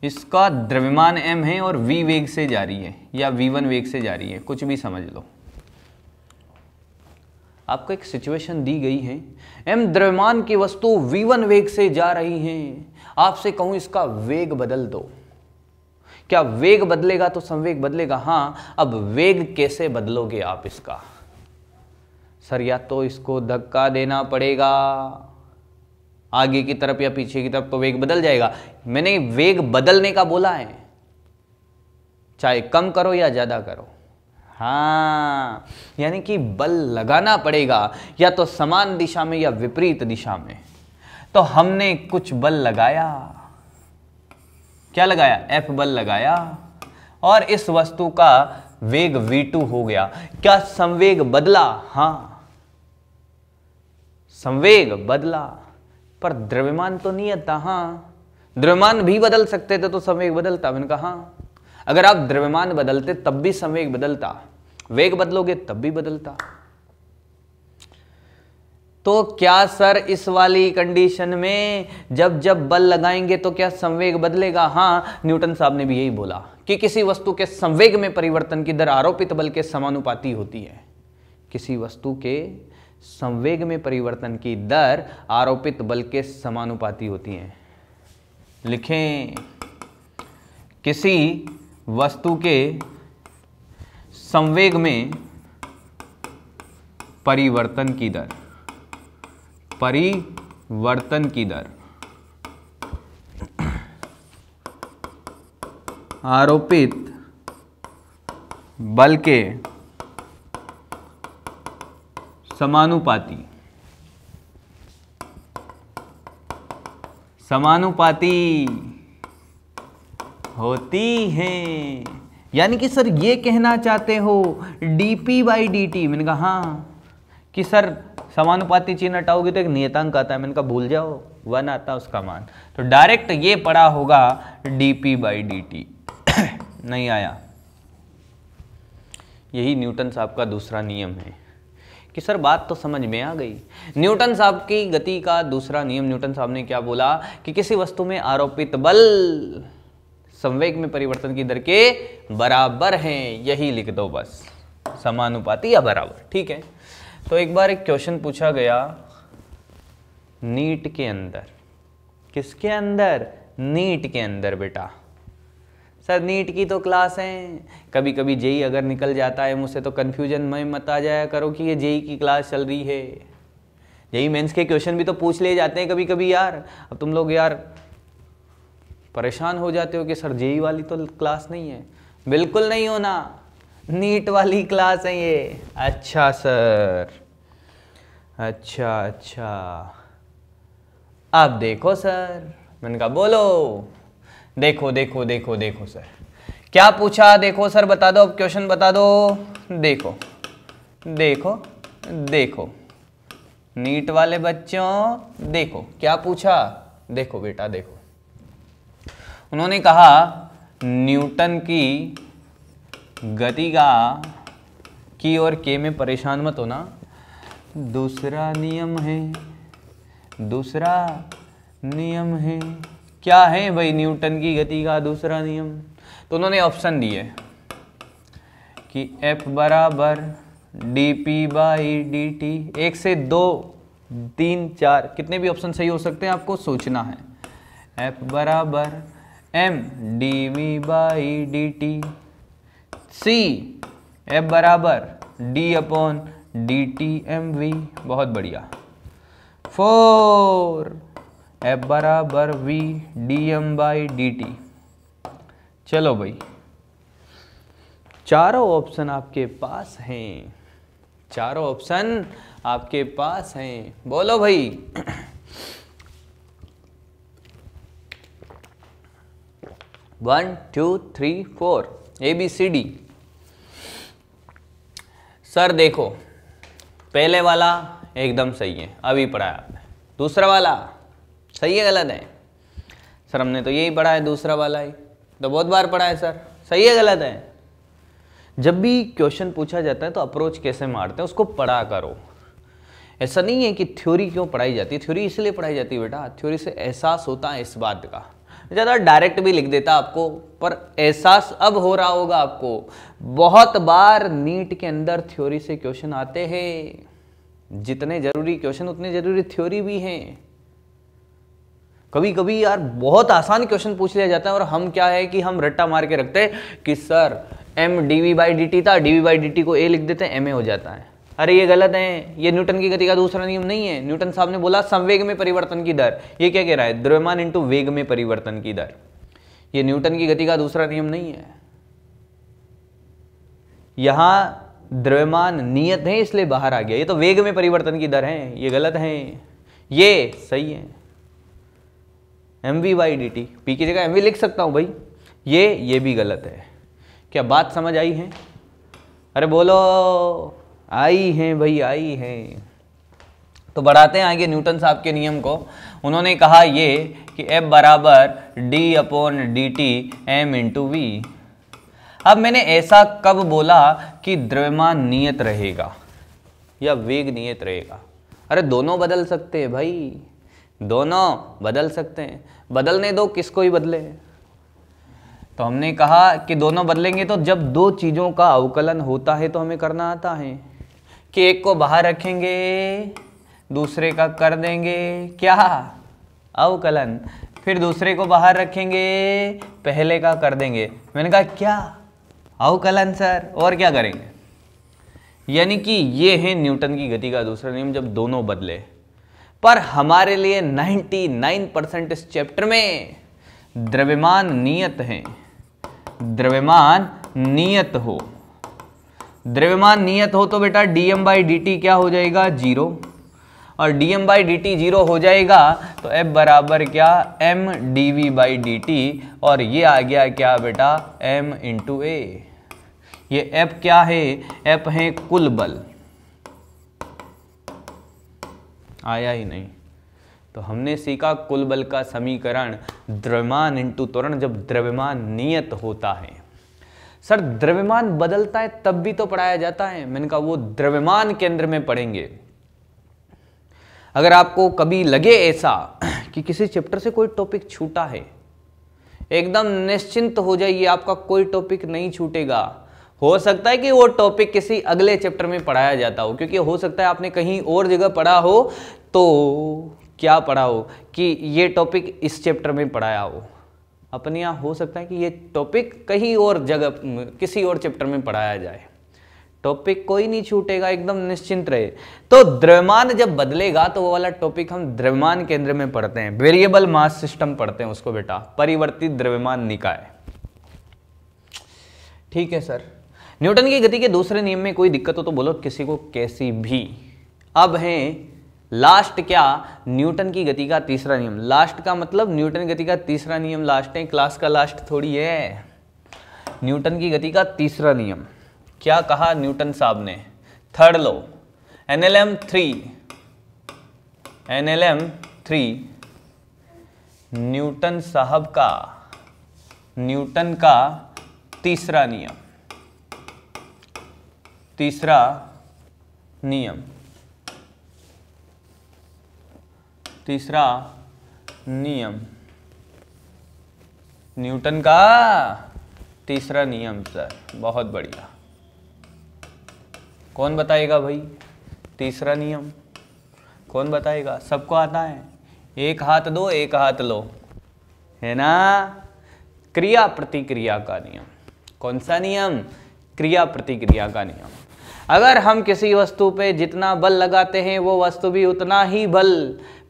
इसका द्रव्यमान m है और v वेग से जा रही है या v1 वेग से जा रही है कुछ भी समझ लो आपको एक सिचुएशन दी गई है m द्रव्यमान की वस्तु v1 वेग से जा रही है आपसे कहूं इसका वेग बदल दो क्या वेग बदलेगा तो संवेग बदलेगा हां अब वेग कैसे बदलोगे आप इसका सर या तो इसको धक्का देना पड़ेगा आगे की तरफ या पीछे की तरफ तो वेग बदल जाएगा मैंने वेग बदलने का बोला है चाहे कम करो या ज़्यादा करो हाँ यानी कि बल लगाना पड़ेगा या तो समान दिशा में या विपरीत दिशा में तो हमने कुछ बल लगाया क्या लगाया एफ बल लगाया और इस वस्तु का वेग v2 हो गया क्या संवेग बदला हां संवेग बदला पर द्रव्यमान तो नहीं आता हां द्रव्यमान भी बदल सकते थे तो संवेग बदलता मैंने कहा हाँ। अगर आप द्रव्यमान बदलते तब भी संवेग बदलता वेग बदलोगे तब भी बदलता तो क्या सर इस वाली कंडीशन में जब जब बल लगाएंगे तो क्या संवेग बदलेगा हाँ न्यूटन साहब ने भी यही बोला कि किसी वस्तु के संवेग में परिवर्तन की दर आरोपित बल के समानुपाती होती है किसी वस्तु के संवेग में परिवर्तन की दर आरोपित बल के समानुपाती होती है लिखें किसी वस्तु के संवेग में परिवर्तन की दर परिवर्तन की दर आरोपित बल के समानुपाती समानुपाती होती है यानी कि सर ये कहना चाहते हो D P by D T मैंने कहा हाँ कि सर समानुपाती चिन्ह हटाओगे तो एक नियतांक आता है मैंने कहा भूल जाओ वन आता है उसका मान तो डायरेक्ट ये पड़ा होगा D P by D T नहीं आया यही न्यूटन साहब का दूसरा नियम है कि सर बात तो समझ में आ गई न्यूटन साहब की गति का दूसरा नियम न्यूटन साहब ने क्या बोला कि किसी वस्तु में आरोपित बल संवेग में परिवर्तन की दर के बराबर हैं यही लिख दो बस समानुपाती या बराबर ठीक है तो एक बार एक क्वेश्चन पूछा गया नीट के अंदर किसके अंदर नीट के अंदर बेटा सर नीट की तो क्लास है कभी कभी जेई अगर निकल जाता है मुझसे तो कंफ्यूजन में मत आ जाया करो कि ये जेई की क्लास चल रही है जेई मेंस के क्वेश्चन भी तो पूछ लिए जाते हैं कभी कभी यार अब तुम लोग यार परेशान हो जाते हो कि सर जेई वाली तो क्लास नहीं है बिल्कुल नहीं होना नीट वाली क्लास है ये अच्छा सर अच्छा अच्छा आप देखो सर मैंने कहा बोलो देखो देखो देखो देखो सर क्या पूछा देखो सर बता दो अब क्वेश्चन बता दो देखो देखो देखो नीट वाले बच्चों देखो क्या पूछा देखो बेटा देखो उन्होंने कहा न्यूटन की गति का की और के में परेशान मत होना दूसरा नियम है दूसरा नियम है क्या है भाई न्यूटन की गति का दूसरा नियम तो उन्होंने ऑप्शन दिए कि एफ बराबर D P by D T एक से दो तीन चार कितने भी ऑप्शन सही हो सकते हैं आपको सोचना है एफ बराबर M D V by D T C F बराबर D upon D T M V बहुत बढ़िया फोर एफ बराबर V D M by D T चलो भाई चारों ऑप्शन आपके पास हैं चारों ऑप्शन आपके पास हैं बोलो भाई one two three four A B C D sir देखो पहले वाला एकदम सही है अभी पढ़ा है आपने दूसरा वाला सही है गलत है सर हमने तो यही पढ़ा है दूसरा वाला ही तो बहुत बार पढ़ा है सर सही है गलत है जब भी क्वेश्चन पूछा जाता है तो अप्रोच कैसे मारते हैं उसको पढ़ा करो ऐसा नहीं है कि थ्योरी क्यों पढ़ाई जाती है थ्योरी इसलिए पढ़ाई जाती है बेटा थ्योरी से एहसास होता है इस बात का ज़्यादा डायरेक्ट भी लिख देता आपको पर एहसास अब हो रहा होगा आपको बहुत बार नीट के अंदर थ्योरी से क्वेश्चन आते हैं जितने ज़रूरी क्वेश्चन उतने ज़रूरी थ्योरी भी हैं कभी कभी यार बहुत आसान क्वेश्चन पूछ लिया जाता है और हम क्या है कि हम रट्टा मार के रखते हैं कि sir M D V by D T था D V by D T को ए लिख देते हैं एम ए हो जाता है अरे ये गलत है ये न्यूटन की गति का दूसरा नियम नहीं है न्यूटन साहब ने बोला संवेग में परिवर्तन की दर ये क्या कह रहा है द्रव्यमान इंटू वेग में परिवर्तन की दर ये न्यूटन की गति का दूसरा नियम नहीं है यहां द्रव्यमान नियत है इसलिए बाहर आ गया ये तो वेग में परिवर्तन की दर है ये गलत है ये सही है M V Y D T P की जगह एम वी लिख सकता हूं भाई ये ये भी गलत है क्या बात समझ आई है अरे बोलो आई हैं भाई आई हैं तो बढ़ाते हैं आगे न्यूटन साहब के नियम को उन्होंने कहा ये कि एफ बराबर D upon D T M into V अब मैंने ऐसा कब बोला कि द्रव्यमान नियत रहेगा या वेग नियत रहेगा अरे दोनों बदल सकते हैं भाई दोनों बदल सकते हैं बदलने दो किसको ही बदले तो हमने कहा कि दोनों बदलेंगे तो जब दो चीज़ों का अवकलन होता है तो हमें करना आता है केक एक को बाहर रखेंगे दूसरे का कर देंगे क्या अवकलन फिर दूसरे को बाहर रखेंगे पहले का कर देंगे मैंने कहा क्या अवकलन सर और क्या करेंगे यानी कि ये है न्यूटन की गति का दूसरा नियम जब दोनों बदले पर हमारे लिए 99 परसेंट इस चैप्टर में द्रव्यमान नियत हैं द्रव्यमान नियत हो द्रव्यमान नियत हो तो बेटा dm बाई डी क्या हो जाएगा जीरो और dm by D T zero हो जाएगा तो f बराबर क्या m dv बाई डी और ये आ गया क्या बेटा m इंटू ए ये f क्या है f है कुल बल आया ही नहीं तो हमने सीखा कुल बल का समीकरण द्रव्यमान इंटू त्वरण जब द्रव्यमान नियत होता है सर द्रव्यमान बदलता है तब भी तो पढ़ाया जाता है मैंने कहा वो द्रव्यमान केंद्र में पढ़ेंगे अगर आपको कभी लगे ऐसा कि किसी चैप्टर से कोई टॉपिक छूटा है एकदम निश्चिंत हो जाइए आपका कोई टॉपिक नहीं छूटेगा हो सकता है कि वो टॉपिक किसी अगले चैप्टर में पढ़ाया जाता हो क्योंकि हो सकता है आपने कहीं और जगह पढ़ा हो तो क्या पढ़ा हो कि ये टॉपिक इस चैप्टर में पढ़ाया हो अपने यहाँ हो सकता है कि ये टॉपिक कहीं और जगह किसी और चैप्टर में पढ़ाया जाए टॉपिक कोई नहीं छूटेगा एकदम निश्चिंत रहे तो द्रव्यमान जब बदलेगा तो वो वाला टॉपिक हम द्रव्यमान केंद्र में पढ़ते हैं वेरिएबल मास सिस्टम पढ़ते हैं उसको बेटा परिवर्तित द्रव्यमान निकाय ठीक है सर न्यूटन की गति के दूसरे नियम में कोई दिक्कत हो तो बोलो किसी को कैसी भी अब हैं लास्ट क्या न्यूटन की गति का तीसरा नियम लास्ट का मतलब न्यूटन गति का तीसरा नियम लास्ट है क्लास का लास्ट थोड़ी है न्यूटन की गति का तीसरा नियम क्या कहा न्यूटन साहब ने third law N L M three N L M three Newton साहब का न्यूटन का तीसरा नियम तीसरा नियम तीसरा नियम न्यूटन का तीसरा नियम सर बहुत बढ़िया कौन बताएगा भाई तीसरा नियम कौन बताएगा सबको आता है एक हाथ दो एक हाथ लो है ना क्रिया प्रतिक्रिया का नियम कौन सा नियम क्रिया प्रतिक्रिया का नियम अगर हम किसी वस्तु पे जितना बल लगाते हैं वो वस्तु भी उतना ही बल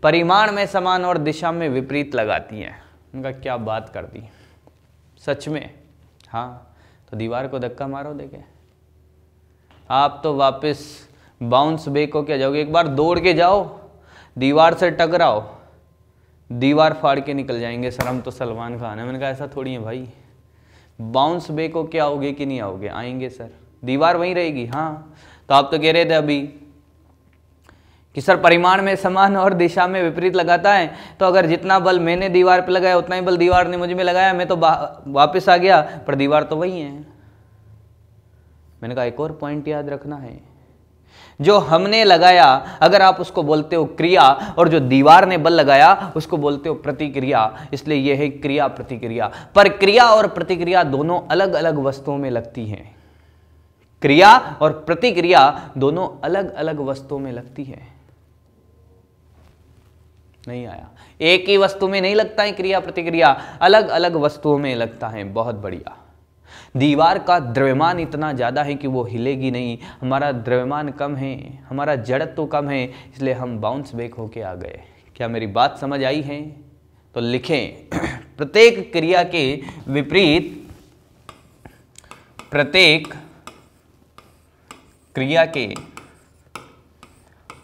परिमाण में समान और दिशा में विपरीत लगाती है उनका क्या बात कर दी सच में हाँ तो दीवार को धक्का मारो देखे आप तो वापस बाउंस बे को क्या जाओगे एक बार दौड़ के जाओ दीवार से टकराओ दीवार फाड़ के निकल जाएंगे शर्म तो सलमान खान है मैंने कहा ऐसा थोड़ी है भाई बाउंस को क्या आओगे कि नहीं आओगे आएंगे सर दीवार वहीं रहेगी हाँ तो आप तो कह रहे थे अभी कि सर परिमाण में समान और दिशा में विपरीत लगाता है तो अगर जितना बल मैंने दीवार पर लगाया उतना ही बल दीवार ने मुझ में लगाया मैं तो वापस आ गया पर दीवार तो वही है मैंने कहा एक और पॉइंट याद रखना है जो हमने लगाया अगर आप उसको बोलते हो क्रिया और जो दीवार ने बल लगाया उसको बोलते हो प्रतिक्रिया इसलिए यह है क्रिया प्रतिक्रिया पर क्रिया और प्रतिक्रिया दोनों अलग अलग वस्तुओं में लगती हैं क्रिया और प्रतिक्रिया दोनों अलग अलग वस्तुओं में लगती है नहीं आया एक ही वस्तु में नहीं लगता है क्रिया प्रतिक्रिया अलग अलग वस्तुओं में लगता है बहुत बढ़िया दीवार का द्रव्यमान इतना ज़्यादा है कि वो हिलेगी नहीं हमारा द्रव्यमान कम है हमारा जड़त तो कम है इसलिए हम बाउंस बेक होके आ गए क्या मेरी बात समझ आई है तो लिखें प्रत्येक क्रिया के विपरीत प्रत्येक क्रिया के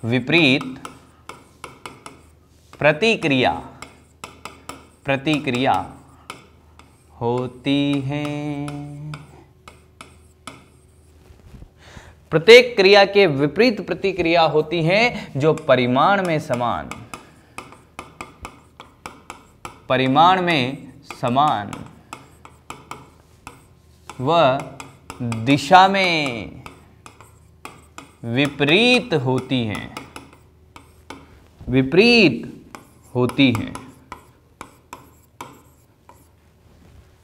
विपरीत प्रतिक्रिया प्रतिक्रिया होती है प्रत्येक क्रिया के विपरीत प्रतिक्रिया होती है जो परिमाण में समान परिमाण में समान व दिशा में विपरीत होती हैं विपरीत होती हैं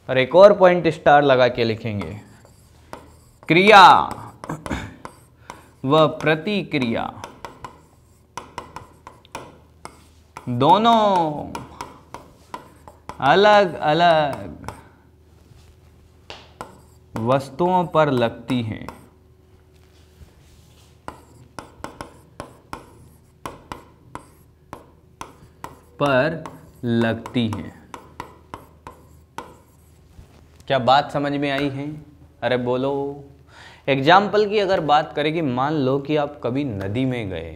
और एक और पॉइंट स्टार लगा के लिखेंगे क्रिया व प्रतिक्रिया दोनों अलग अलग वस्तुओं पर लगती हैं पर लगती हैं क्या बात समझ में आई है अरे बोलो एग्जाम्पल की अगर बात करें कि मान लो कि आप कभी नदी में गए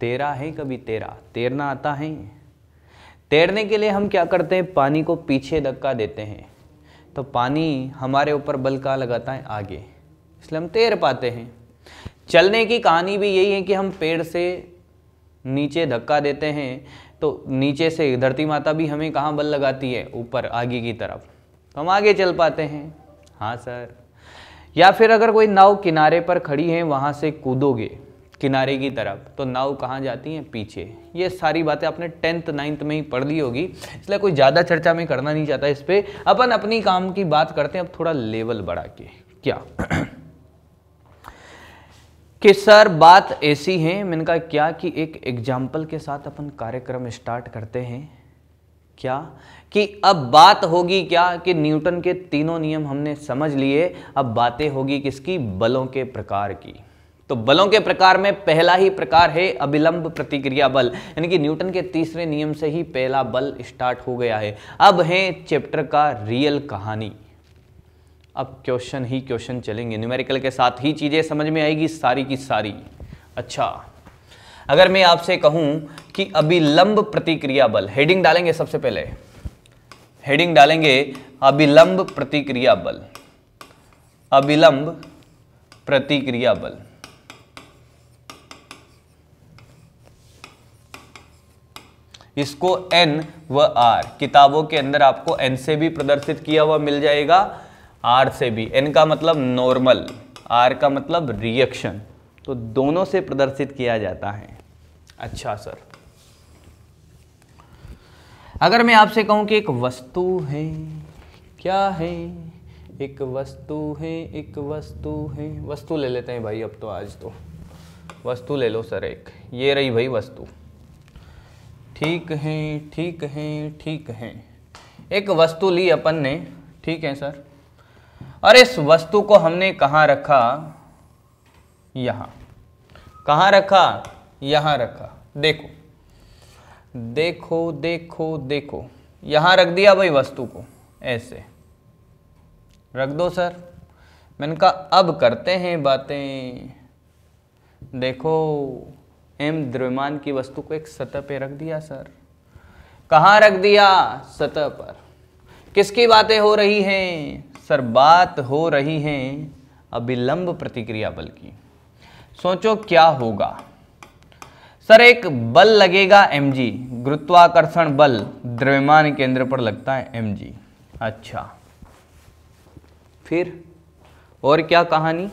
तेरा है कभी तेरा तैरना आता है तैरने के लिए हम क्या करते हैं पानी को पीछे धक्का देते हैं तो पानी हमारे ऊपर बल का लगाता है आगे इसलिए हम तैर पाते हैं चलने की कहानी भी यही है कि हम पेड़ से नीचे धक्का देते हैं तो नीचे से धरती माता भी हमें कहाँ बल लगाती है ऊपर आगे की तरफ तो हम आगे चल पाते हैं हाँ सर या फिर अगर कोई नाव किनारे पर खड़ी है वहाँ से कूदोगे किनारे की तरफ तो नाव कहाँ जाती है पीछे ये सारी बातें आपने टेंथ नाइन्थ में ही पढ़ ली होगी इसलिए कोई ज़्यादा चर्चा में करना नहीं चाहता इस पर अपन अपनी काम की बात करते हैं अब थोड़ा लेवल बढ़ा के क्या कि सर बात ऐसी है मैंने कहा क्या कि एक एग्जाम्पल के साथ अपन कार्यक्रम स्टार्ट करते हैं क्या कि अब बात होगी क्या कि न्यूटन के तीनों नियम हमने समझ लिए अब बातें होगी किसकी बलों के प्रकार की तो बलों के प्रकार में पहला ही प्रकार है अविलंब प्रतिक्रिया बल यानी कि न्यूटन के तीसरे नियम से ही पहला बल स्टार्ट हो गया है अब है चैप्टर का रियल कहानी अब क्वेश्चन ही क्वेश्चन चलेंगे न्यूमेरिकल के साथ ही चीज़ें समझ में आएगी सारी की सारी अच्छा अगर मैं आपसे कहूं कि अभिलंब प्रतिक्रिया बल हेडिंग डालेंगे सबसे पहले हेडिंग डालेंगे अभिलंब प्रतिक्रिया बल अभिलंब प्रतिक्रिया बल इसको एन व आर किताबों के अंदर आपको एन से भी प्रदर्शित किया हुआ मिल जाएगा आर से बी एन का मतलब नॉर्मल आर का मतलब रिएक्शन तो दोनों से प्रदर्शित किया जाता है अच्छा सर अगर मैं आपसे कहूं कि एक वस्तु है क्या है एक वस्तु है एक वस्तु है वस्तु ले लेते हैं भाई अब तो आज तो वस्तु ले लो सर एक ये रही भाई वस्तु ठीक है ठीक है ठीक है एक वस्तु ली अपन ने ठीक है सर और इस वस्तु को हमने कहाँ रखा यहाँ कहाँ रखा यहाँ रखा देखो देखो देखो देखो यहाँ रख दिया भाई वस्तु को ऐसे रख दो सर मैंने कहा अब करते हैं बातें देखो एम द्रव्यमान की वस्तु को एक सतह पे रख दिया सर कहाँ रख दिया सतह पर किसकी बातें हो रही हैं सर बात हो रही है अभिलंब प्रतिक्रिया बल की सोचो क्या होगा सर एक बल लगेगा एम जी गुरुत्वाकर्षण बल द्रव्यमान केंद्र पर लगता है एम जी अच्छा फिर और क्या कहानी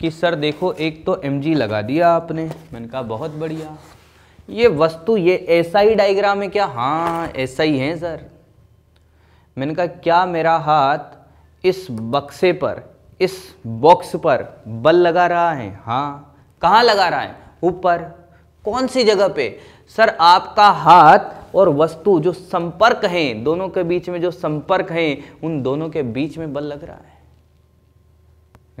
कि सर देखो एक तो एम जी लगा दिया आपने मैंने कहा बहुत बढ़िया ये वस्तु ये ऐसा ही डायग्राम है क्या हाँ ऐसा ही है सर मैंने कहा क्या मेरा हाथ इस बक्से पर इस बॉक्स पर बल लगा रहा है हाँ कहाँ लगा रहा है ऊपर कौन सी जगह पे सर आपका हाथ और वस्तु जो संपर्क हैं दोनों के बीच में जो संपर्क हैं उन दोनों के बीच में बल लग रहा है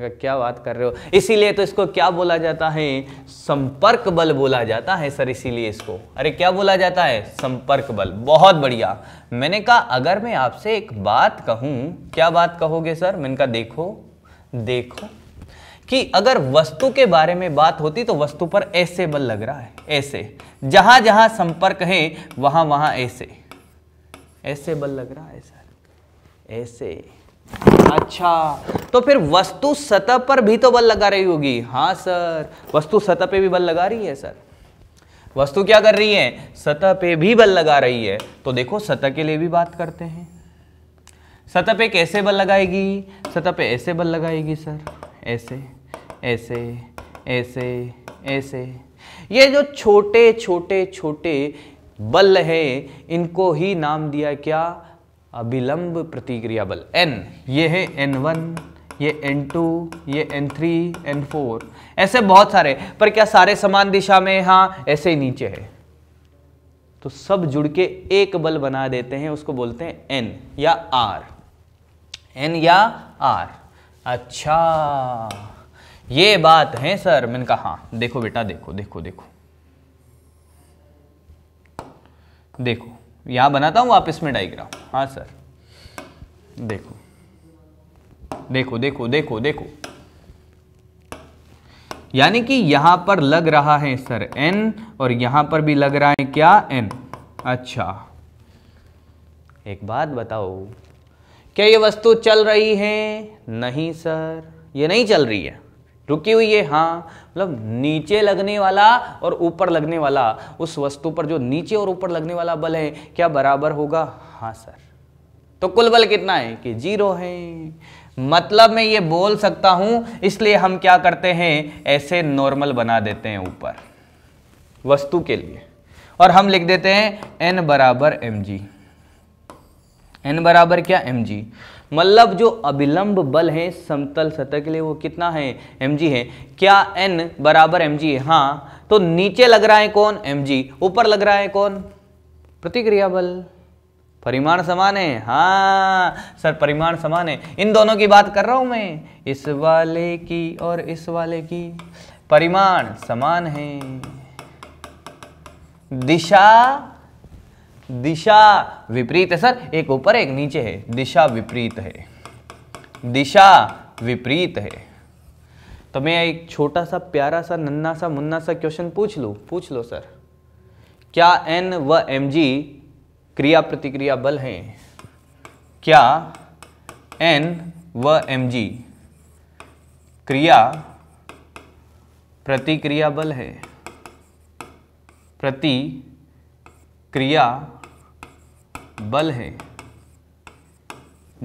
क्या बात कर रहे हो इसीलिए तो इसको क्या बोला जाता है संपर्क बल बोला जाता है सर इसीलिए इसको अरे क्या बोला जाता है संपर्क बल बहुत बढ़िया मैंने कहा अगर मैं आपसे एक बात कहूं क्या बात कहोगे सर मैंने कहा देखो देखो कि अगर वस्तु के बारे में बात होती तो वस्तु पर ऐसे बल लग रहा है ऐसे जहां जहां संपर्क है वहां वहां ऐसे ऐसे बल लग रहा है सर ऐसे अच्छा तो फिर वस्तु सतह पर भी तो बल लगा रही होगी हाँ सर वस्तु सतह पे भी बल लगा रही है सर वस्तु क्या कर रही है सतह पे भी बल लगा रही है तो देखो सतह के लिए भी बात करते हैं सतह पे कैसे बल लगाएगी सतह पे ऐसे बल लगाएगी सर ऐसे ऐसे ऐसे ऐसे ये जो छोटे छोटे छोटे बल है इनको ही नाम दिया क्या अभिलंब प्रतिक्रिया बल एन ये है एन वन ये एन टू ये एन थ्री एन फोर ऐसे बहुत सारे पर क्या सारे समान दिशा में हाँ ऐसे ही नीचे है तो सब जुड़ के एक बल बना देते हैं उसको बोलते हैं एन या आर एन या आर अच्छा ये बात है सर मैंने कहा हाँ देखो बेटा देखो देखो देखो देखो यहां बनाता हूं वापस में डाइग्राम हाँ सर देखो देखो देखो देखो देखो यानी कि यहां पर लग रहा है सर एन और यहां पर भी लग रहा है क्या एन अच्छा एक बात बताओ क्या ये वस्तु चल रही है नहीं सर ये नहीं चल रही है रुकी हुई है हाँ मतलब नीचे लगने वाला और ऊपर लगने वाला उस वस्तु पर जो नीचे और ऊपर लगने वाला बल है क्या बराबर होगा हाँ सर तो कुल बल कितना है कि जीरो है मतलब मैं ये बोल सकता हूं इसलिए हम क्या करते हैं ऐसे नॉर्मल बना देते हैं ऊपर वस्तु के लिए और हम लिख देते हैं एन बराबर एम जी एन बराबर क्या एम जी मतलब जो अभिलंब बल है समतल सतह के लिए वो कितना है एम है क्या एन बराबर एम है हाँ तो नीचे लग रहा है कौन एम ऊपर लग रहा है कौन प्रतिक्रिया बल परिमाण समान है हाँ सर परिमाण समान है इन दोनों की बात कर रहा हूं मैं इस वाले की और इस वाले की परिमाण समान है दिशा दिशा विपरीत है सर एक ऊपर एक नीचे है दिशा विपरीत है दिशा विपरीत है तो मैं एक छोटा सा प्यारा सा नन्ना सा मुन्ना सा क्वेश्चन पूछ लो पूछ लो सर क्या एन व एम जी क्रिया प्रतिक्रिया बल हैं क्या एन व एम जी क्रिया प्रतिक्रिया बल है प्रति क्रिया बल है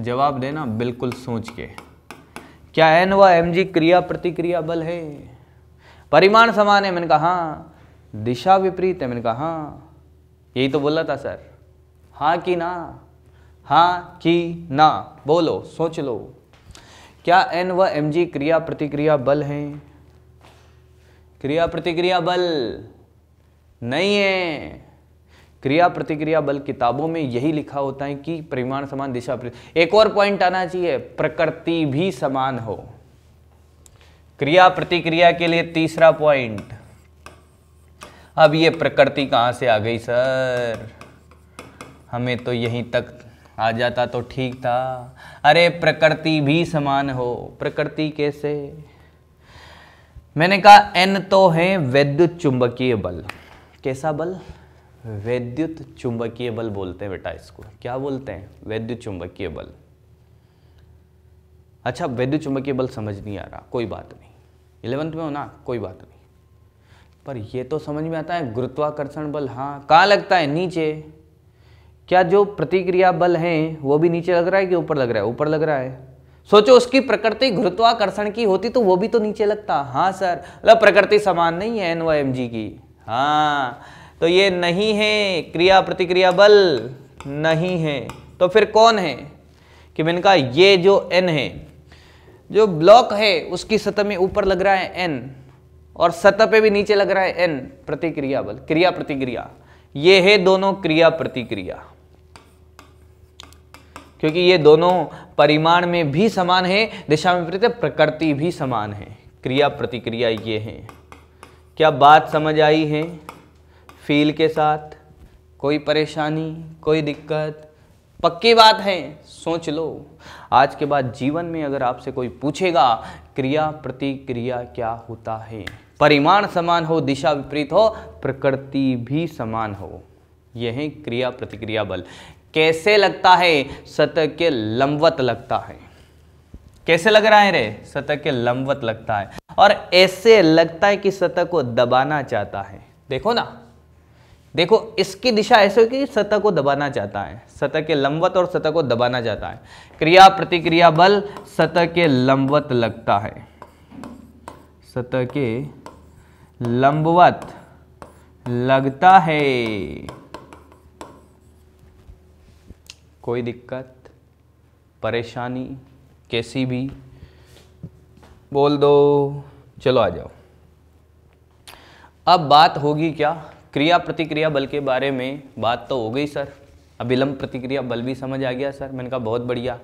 जवाब देना बिल्कुल सोच के क्या एन व एम जी क्रिया प्रतिक्रिया बल है परिमाण समान है मैंने कहा हाँ दिशा विपरीत है मैंने कहा हाँ यही तो बोला था सर हाँ कि ना हाँ कि ना बोलो सोच लो क्या एन व एम जी क्रिया प्रतिक्रिया बल है क्रिया प्रतिक्रिया बल नहीं है क्रिया प्रतिक्रिया बल किताबों में यही लिखा होता है कि परिमाण समान दिशा एक और पॉइंट आना चाहिए प्रकृति भी समान हो क्रिया प्रतिक्रिया के लिए तीसरा पॉइंट अब ये प्रकृति कहां से आ गई सर हमें तो यहीं तक आ जाता तो ठीक था अरे प्रकृति भी समान हो प्रकृति कैसे मैंने कहा एन तो है वैद्युत चुंबकीय बल कैसा बल वैद्युत चुंबकीय बल बोलते हैं बेटा इसको क्या बोलते हैं वैद्युत चुंबकीय बल अच्छा वैद्युत चुंबकीय बल समझ नहीं आ रहा कोई बात नहीं इलेवंथ में हो ना कोई बात नहीं पर यह तो समझ में आता है गुरुत्वाकर्षण बल हाँ कहाँ लगता है नीचे क्या जो प्रतिक्रिया बल हैं वो भी नीचे लग रहा है कि ऊपर लग रहा है ऊपर लग रहा है सोचो उसकी प्रकृति गुरुत्वाकर्षण की होती तो वो भी तो नीचे लगता हाँ सर मतलब प्रकृति समान नहीं है एन की हाँ तो ये नहीं है क्रिया प्रतिक्रिया बल नहीं है तो फिर कौन है कि मैंने कहा ये जो एन है जो ब्लॉक है उसकी सतह में ऊपर लग रहा है एन और सतह पे भी नीचे लग रहा है एन प्रतिक्रिया बल क्रिया प्रतिक्रिया ये है दोनों क्रिया प्रतिक्रिया क्योंकि ये दोनों परिमाण में भी समान है दिशा में प्रति प्रकृति भी समान है क्रिया प्रतिक्रिया ये है क्या बात समझ आई है फील के साथ कोई परेशानी कोई दिक्कत पक्की बात है सोच लो आज के बाद जीवन में अगर आपसे कोई पूछेगा क्रिया प्रतिक्रिया क्या होता है परिमाण समान हो दिशा विपरीत हो प्रकृति भी समान हो यह है क्रिया प्रतिक्रिया बल कैसे लगता है सतह के लंबवत लगता है कैसे लग रहा है रे सतह के लंबवत लगता है और ऐसे लगता है कि सतह को दबाना चाहता है देखो ना देखो इसकी दिशा ऐसे होगी कि सतह को दबाना चाहता है सतह के लंबवत और सतह को दबाना चाहता है क्रिया प्रतिक्रिया बल सतह के लंबवत लगता है सतह के लंबवत लगता है कोई दिक्कत परेशानी कैसी भी बोल दो चलो आ जाओ अब बात होगी क्या क्रिया प्रतिक्रिया बल के बारे में बात तो हो गई सर अभिलंब प्रतिक्रिया बल भी समझ आ गया सर मैंने कहा बहुत बढ़िया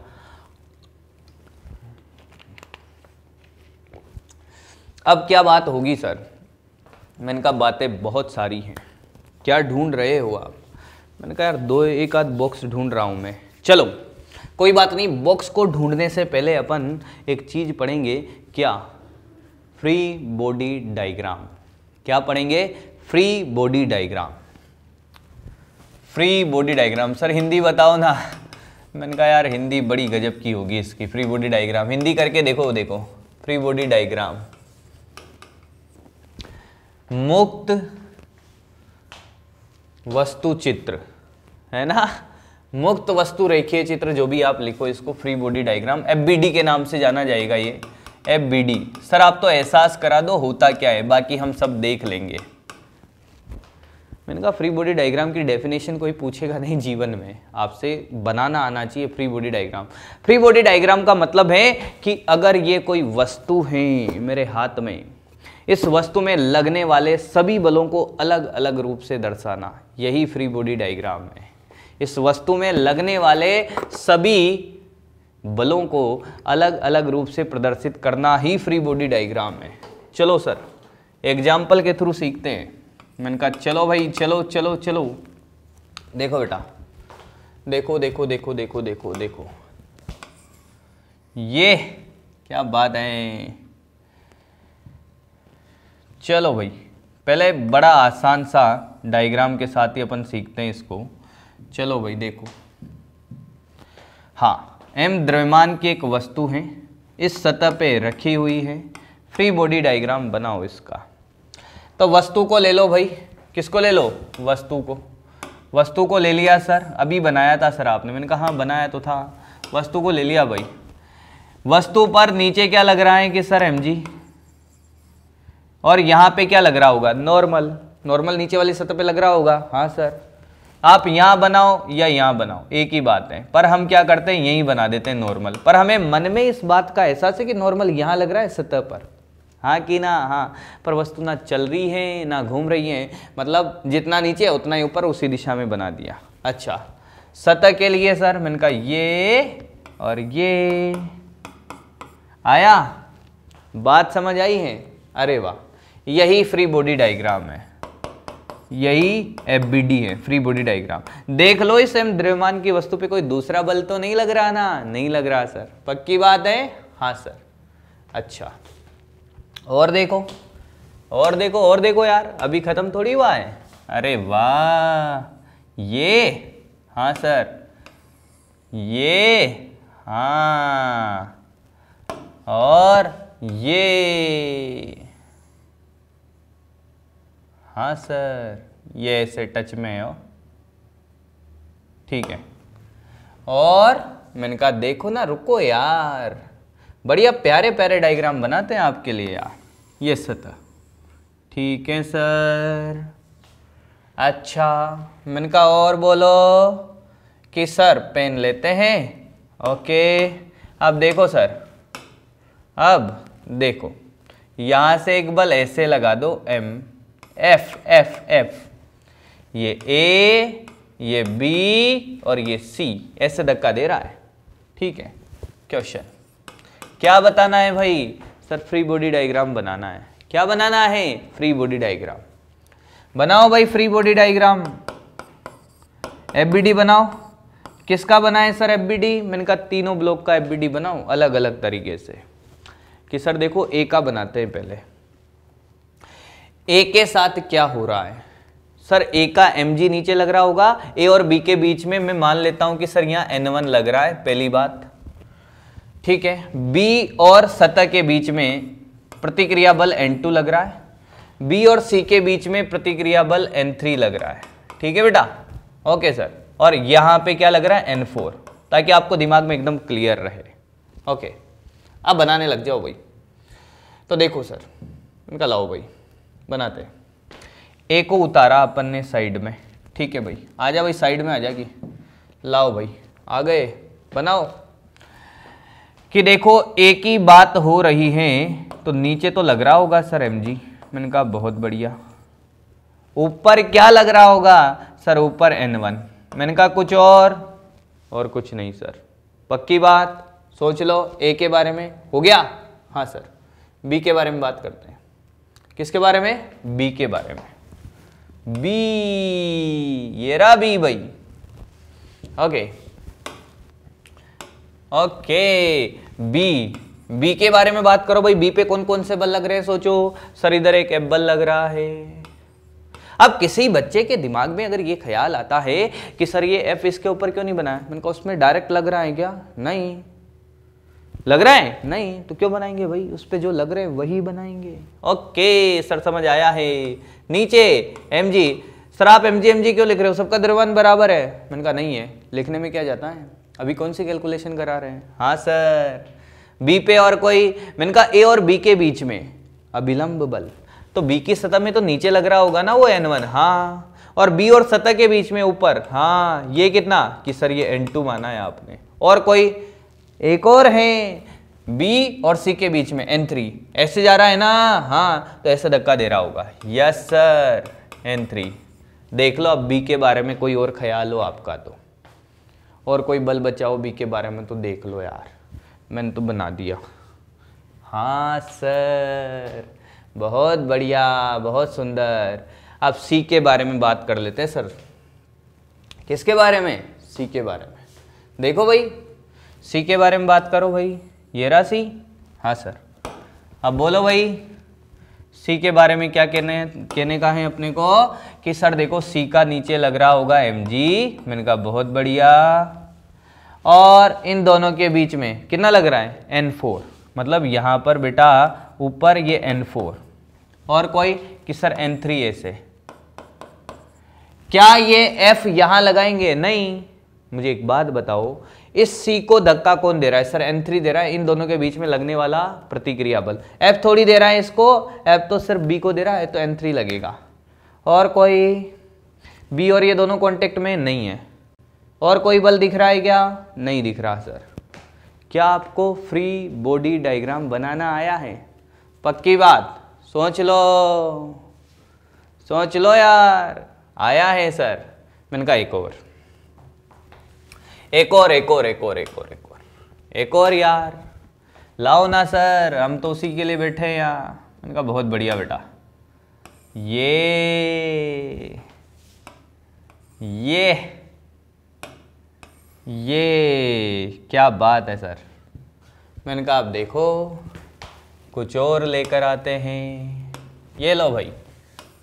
अब क्या बात होगी सर मैंने कहा बातें बहुत सारी हैं क्या ढूंढ रहे हो आप मैंने कहा यार दो एक आध बॉक्स ढूंढ रहा हूँ मैं चलो कोई बात नहीं बॉक्स को ढूंढने से पहले अपन एक चीज़ पढ़ेंगे क्या फ्री बॉडी डायग्राम क्या पढ़ेंगे free body diagram free body diagram sir Hindi बताओ ना मैंने कहा यार हिंदी बड़ी गजब की होगी इसकी फ्री बॉडी डायग्राम हिंदी करके देखो देखो फ्री बॉडी डायग्राम मुक्त वस्तु चित्र है ना मुक्त वस्तु रेखीय चित्र जो भी आप लिखो इसको फ्री बॉडी डायग्राम एफ के नाम से जाना जाएगा ये एफ सर आप तो एहसास करा दो होता क्या है बाकी हम सब देख लेंगे मैंने कहा फ्री बॉडी डायग्राम की डेफिनेशन कोई पूछेगा नहीं जीवन में आपसे बनाना आना चाहिए free body diagram free body diagram का मतलब है कि अगर ये कोई वस्तु है मेरे हाथ में इस वस्तु में लगने वाले सभी बलों को अलग अलग रूप से दर्शाना यही फ्री बॉडी डायग्राम है इस वस्तु में लगने वाले सभी बलों को अलग अलग रूप से प्रदर्शित करना ही फ्री बॉडी डायग्राम है चलो सर एग्जाम्पल के थ्रू सीखते हैं मैंने कहा चलो भाई चलो चलो चलो देखो बेटा देखो देखो देखो देखो देखो देखो ये क्या बात है चलो भाई पहले बड़ा आसान सा डायग्राम के साथ ही अपन सीखते हैं इसको चलो भाई देखो हाँ एम द्रव्यमान की एक वस्तु है इस सतह पे रखी हुई है फ्री बॉडी डायग्राम बनाओ इसका तो वस्तु को ले लो भाई किसको ले लो वस्तु को वस्तु को ले लिया सर अभी बनाया था सर आपने मैंने कहा हाँ बनाया तो था वस्तु को ले लिया भाई वस्तु पर नीचे क्या लग रहा है कि सर एम जी और यहाँ पे क्या लग रहा होगा नॉर्मल नॉर्मल नीचे वाली सतह पे लग रहा होगा हाँ सर आप यहाँ बनाओ या यहाँ बनाओ एक ही बात है पर हम क्या करते हैं यहीं बना देते हैं नॉर्मल पर हमें मन में इस बात का एहसास है कि नॉर्मल यहाँ लग रहा है सतह पर हाँ कि ना हाँ पर वस्तु ना चल रही है ना घूम रही है मतलब जितना नीचे है उतना ही ऊपर उसी दिशा में बना दिया अच्छा सतह के लिए सर मैंने कहा ये और ये आया बात समझ आई है अरे वाह यही फ्री बॉडी डायग्राम है यही एफ है फ्री बॉडी डायग्राम देख लो इस द्रव्यमान की वस्तु पे कोई दूसरा बल तो नहीं लग रहा ना नहीं लग रहा सर पक्की बात है हाँ सर अच्छा और देखो और देखो और देखो यार अभी ख़त्म थोड़ी हुआ है अरे वाह ये हाँ सर ये हाँ और ये हाँ सर ये ऐसे टच में हो ठीक है और मैंने कहा देखो ना रुको यार बढ़िया प्यारे प्यारे डायग्राम बनाते हैं आपके लिए यार ये सतह ठीक है सर अच्छा मैंने कहा और बोलो कि सर पेन लेते हैं ओके अब देखो सर अब देखो यहाँ से एक बल ऐसे लगा दो एम एफ एफ एफ ये ए ये बी और ये सी ऐसे धक्का दे रहा है ठीक है क्वेश्चन क्या बताना है भाई सर फ्री बॉडी डायग्राम बनाना है क्या बनाना है फ्री बॉडी डाइग्राम बनाओ भाई फ्री बॉडी डायग्राम एफ बनाओ किसका बनाए सर एफ मैंने कहा तीनों ब्लॉक का एफ बनाओ अलग अलग तरीके से कि सर देखो ए का बनाते हैं पहले ए के साथ क्या हो रहा है सर ए का एम नीचे लग रहा होगा ए और बी के बीच में मैं मान लेता हूं कि सर यहां एन लग रहा है पहली बात ठीक है बी और सतह के बीच में प्रतिक्रिया बल N2 लग रहा है बी और सी के बीच में प्रतिक्रिया बल N3 लग रहा है ठीक है बेटा ओके सर और यहाँ पे क्या लग रहा है N4 ताकि आपको दिमाग में एकदम क्लियर रहे ओके अब बनाने लग जाओ भाई तो देखो सर इनका लाओ भाई बनाते ए को उतारा अपन ने साइड में ठीक है भाई आ जा भाई साइड में आ जाएगी लाओ भाई आ गए बनाओ कि देखो एक ही बात हो रही है तो नीचे तो लग रहा होगा सर एम जी मैंने कहा बहुत बढ़िया ऊपर क्या लग रहा होगा सर ऊपर एन वन मैंने कहा कुछ और और कुछ नहीं सर पक्की बात सोच लो ए के बारे में हो गया हाँ सर बी के बारे में बात करते हैं किसके बारे में बी के बारे में बी ये रहा बी भाई ओके ओके बी बी के बारे में बात करो भाई बी पे कौन कौन से बल लग रहे हैं सोचो सर इधर एक एफ बल लग रहा है अब किसी बच्चे के दिमाग में अगर ये ख्याल आता है कि सर ये एफ इसके ऊपर क्यों नहीं बनाया मैंने कहा उसमें डायरेक्ट लग रहा है क्या नहीं लग रहा है नहीं तो क्यों बनाएंगे भाई उस पर जो लग रहे हैं वही बनाएंगे ओके सर समझ आया है नीचे एम जी सर आप एम जी एम जी क्यों लिख रहे हो सबका द्रव्यमान बराबर है मैंने कहा नहीं है लिखने में क्या जाता है अभी कौन सी कैलकुलेशन करा रहे हैं हाँ सर बी पे और कोई मैंने कहा ए और बी के बीच में अभिलंब बल तो बी की सतह में तो नीचे लग रहा होगा ना वो एन वन हाँ और बी और सतह के बीच में ऊपर हाँ ये कितना कि सर ये एन टू माना है आपने और कोई एक और है बी और सी के बीच में एन थ्री ऐसे जा रहा है ना हाँ तो ऐसे धक्का दे रहा होगा यस सर एन थ्री देख लो अब बी के बारे में कोई और ख्याल हो आपका तो और कोई बल बचाओ बी के बारे में तो देख लो यार मैंने तो बना दिया हाँ सर बहुत बढ़िया बहुत सुंदर अब सी के बारे में बात कर लेते हैं सर किसके बारे में सी के बारे में देखो भाई सी के बारे में बात करो भाई ये रहा सी हाँ सर अब बोलो भाई सी के बारे में क्या कहने कहने का है अपने को कि सर देखो सी का नीचे लग रहा होगा एम जी मैंने कहा बहुत बढ़िया और इन दोनों के बीच में कितना लग रहा है एन फोर मतलब यहाँ पर बेटा ऊपर ये एन फोर और कोई कि सर एन थ्री ऐसे क्या ये एफ यहाँ लगाएंगे नहीं मुझे एक बात बताओ इस सी को धक्का कौन दे रहा है सर एन थ्री दे रहा है इन दोनों के बीच में लगने वाला प्रतिक्रिया बल एफ थोड़ी दे रहा है इसको एफ तो सिर्फ बी को दे रहा है तो एन थ्री लगेगा और कोई बी और ये दोनों कॉन्टेक्ट में नहीं है और कोई बल दिख रहा है क्या नहीं दिख रहा सर क्या आपको फ्री बॉडी डायग्राम बनाना आया है पक्की बात सोच लो सोच लो यार आया है सर मैंने कहा एक और एक और एक और एक और एक और एक और एक और यार लाओ ना सर हम तो उसी के लिए बैठे हैं यार मैंने कहा बहुत बढ़िया बेटा ये ये ये क्या बात है सर मैंने कहा आप देखो कुछ और लेकर आते हैं ये लो भाई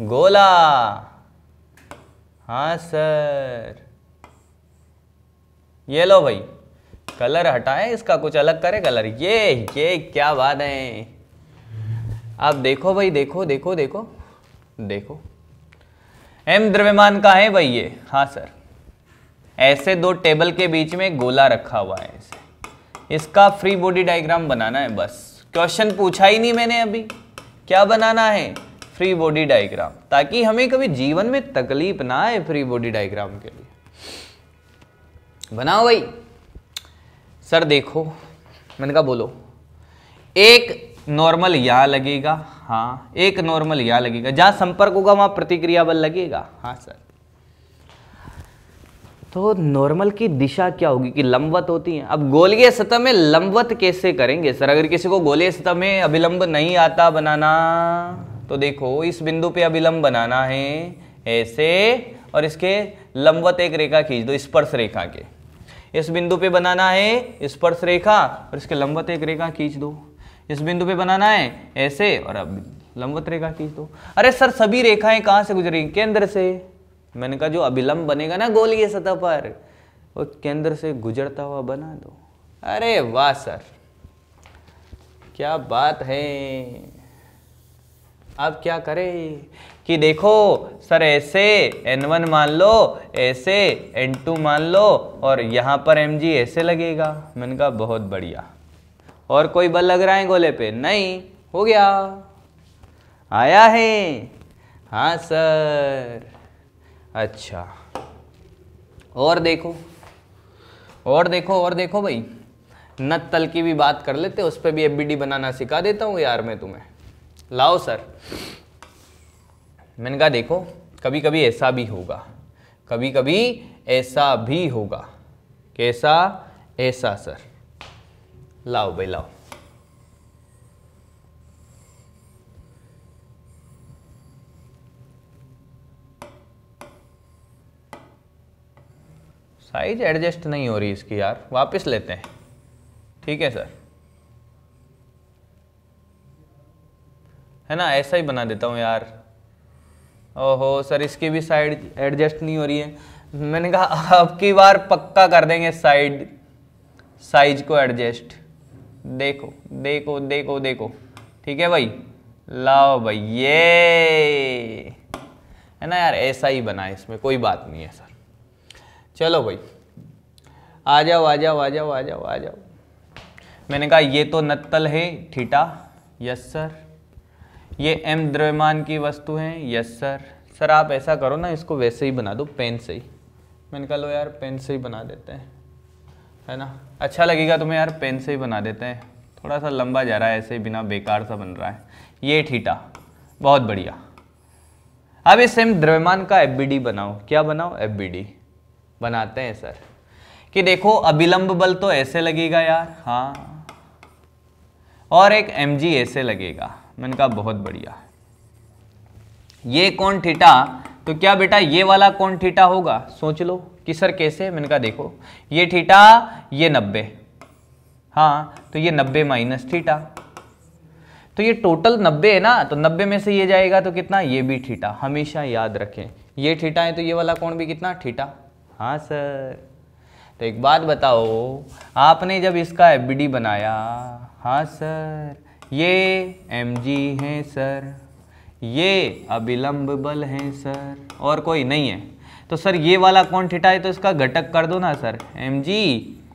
गोला हाँ सर ये लो भाई कलर हटाएं इसका कुछ अलग करें कलर ये ये क्या बात है आप देखो भाई देखो देखो देखो देखो एम द्रव्यमान का है भाई ये हाँ सर ऐसे दो टेबल के बीच में गोला रखा हुआ है ऐसे इसका फ्री बॉडी डायग्राम बनाना है बस क्वेश्चन पूछा ही नहीं मैंने अभी क्या बनाना है फ्री बॉडी डायग्राम ताकि हमें कभी जीवन में तकलीफ ना आए फ्री बॉडी डायग्राम के लिए बनाओ भाई सर देखो मैंने कहा बोलो एक नॉर्मल या लगेगा हाँ एक नॉर्मल या लगेगा जहाँ संपर्क होगा वहाँ प्रतिक्रिया बल लगेगा हाँ सर तो नॉर्मल की दिशा क्या होगी कि लंबवत होती है अब गोलीय सतह में लंबवत कैसे करेंगे सर अगर किसी को गोलीय सतह में अभिलंब नहीं आता बनाना तो देखो इस बिंदु पे अभिलंब बनाना है ऐसे और इसके लंबवत एक रेखा खींच दो स्पर्श रेखा के इस बिंदु पे बनाना है स्पर्श रेखा और इसके लंबवत एक रेखा खींच दो इस बिंदु पे बनाना है ऐसे और अब लंबत रेखा खींच दो तो। अरे सर सभी रेखाएं कहाँ से गुजरेंगी केंद्र से मैंने कहा जो अभिलंब बनेगा ना गोलीय सतह पर वो केंद्र से गुजरता हुआ बना दो अरे वाह सर क्या बात है अब क्या करें कि देखो सर ऐसे N1 मान लो ऐसे N2 मान लो और यहाँ पर Mg ऐसे लगेगा मैंने कहा बहुत बढ़िया और कोई बल लग रहा है गोले पे नहीं हो गया आया है हाँ सर अच्छा और देखो और देखो और देखो भाई नत्तल की भी बात कर लेते उस पर भी एफ बनाना सिखा देता हूँ यार मैं तुम्हें लाओ सर मैंने कहा देखो कभी कभी ऐसा भी होगा कभी कभी ऐसा भी होगा कैसा ऐसा सर लाओ भाई लाओ साइज एडजस्ट नहीं हो रही इसकी यार वापस लेते हैं ठीक है सर है ना ऐसा ही बना देता हूँ यार ओहो सर इसकी भी साइड एडजस्ट नहीं हो रही है मैंने कहा अब की बार पक्का कर देंगे साइड साइज को एडजस्ट देखो देखो देखो देखो ठीक है भाई लाओ भाई ये है ना यार ऐसा ही बना है इसमें कोई बात नहीं है सर चलो भाई आ जाओ आ जाओ आ जाओ आ जाओ आ जाओ मैंने कहा ये तो नत्तल है ठीटा यस सर ये एम द्रव्यमान की वस्तु है यस सर सर आप ऐसा करो ना इसको वैसे ही बना दो पेन से ही मैंने कहा लो यार पेन से ही बना देते हैं है ना अच्छा लगेगा तुम्हें यार पेन से ही बना देते हैं थोड़ा सा लंबा जा रहा है ऐसे बिना बेकार सा बन रहा है ये ठीठा बहुत बढ़िया अब इस सेम द्रव्यमान का एफ बनाओ क्या बनाओ एफ बनाते हैं सर कि देखो अभिलंब बल तो ऐसे लगेगा यार हाँ और एक एम ऐसे लगेगा मैंने कहा बहुत बढ़िया ये कौन ठीठा तो क्या बेटा ये वाला कौन ठीठा होगा सोच लो कि सर कैसे मैंने कहा देखो ये थीटा ये नब्बे हाँ तो ये नब्बे माइनस थीटा तो ये टोटल नब्बे है ना तो नब्बे में से ये जाएगा तो कितना ये भी थीटा हमेशा याद रखें ये थीटा है तो ये वाला कौन भी कितना थीटा हाँ सर तो एक बात बताओ आपने जब इसका एफ बनाया हाँ सर ये एम जी हैं सर ये अभिलंब बल हैं सर और कोई नहीं है तो सर ये वाला कौन थीटा है तो इसका घटक कर दो ना sir M G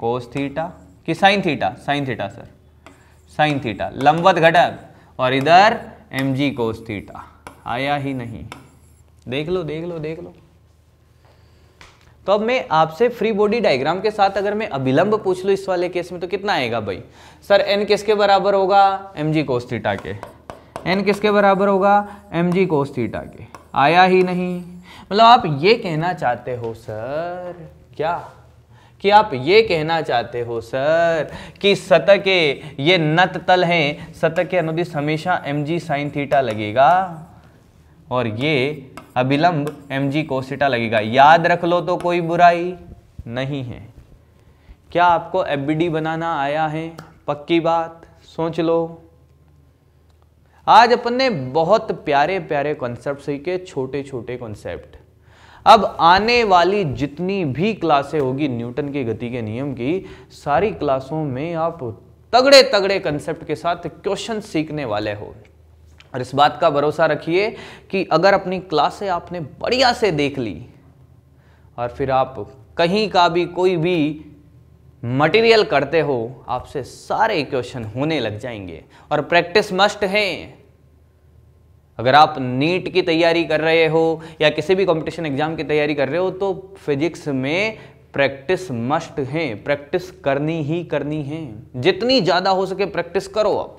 cos theta कि sine theta sine theta sir sine theta लंबवत घटक और इधर एम जी कोस थीटा आया ही नहीं देख लो देख लो देख लो तो अब मैं आपसे फ्री बॉडी डायग्राम के साथ अगर मैं अभिलंब पूछ लूँ इस वाले केस में तो कितना आएगा भाई सर एन किसके बराबर होगा एम जी कोस थीटा के एन किसके बराबर होगा एम जी कोस थीटा के आया ही नहीं मतलब आप ये कहना चाहते हो सर क्या कि आप ये कहना चाहते हो सर कि सतह के ये नत तल हैं सतह के अनुदिश हमेशा एम जी साइन थीटा लगेगा और ये अभिलंब एम जी कोसिटा लगेगा याद रख लो तो कोई बुराई नहीं है क्या आपको एफ बनाना आया है पक्की बात सोच लो आज अपन ने बहुत प्यारे प्यारे कॉन्सेप्ट सीखे छोटे छोटे कॉन्सेप्ट अब आने वाली जितनी भी क्लासें होगी न्यूटन की गति के नियम की सारी क्लासों में आप तगड़े तगड़े कंसेप्ट के साथ क्वेश्चन सीखने वाले हो और इस बात का भरोसा रखिए कि अगर अपनी क्लासें आपने बढ़िया से देख ली और फिर आप कहीं का भी कोई भी मटेरियल करते हो आपसे सारे क्वेश्चन होने लग जाएंगे और प्रैक्टिस मस्ट है अगर आप नीट की तैयारी कर रहे हो या किसी भी कंपटीशन एग्जाम की तैयारी कर रहे हो तो फिजिक्स में प्रैक्टिस मस्ट है प्रैक्टिस करनी ही करनी है जितनी ज़्यादा हो सके प्रैक्टिस करो आप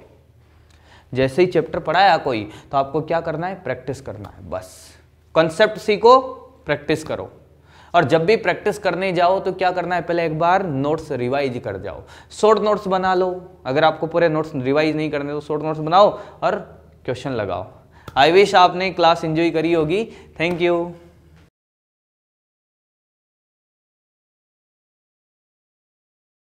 जैसे ही चैप्टर पढ़ाया कोई तो आपको क्या करना है प्रैक्टिस करना है बस कॉन्सेप्ट सीखो प्रैक्टिस करो और जब भी प्रैक्टिस करने जाओ तो क्या करना है पहले एक बार नोट्स रिवाइज कर जाओ शॉर्ट नोट्स बना लो अगर आपको पूरे नोट्स रिवाइज नहीं करने तो शॉर्ट नोट्स बनाओ और क्वेश्चन लगाओ आई विश आपने क्लास इंजॉय करी होगी थैंक यू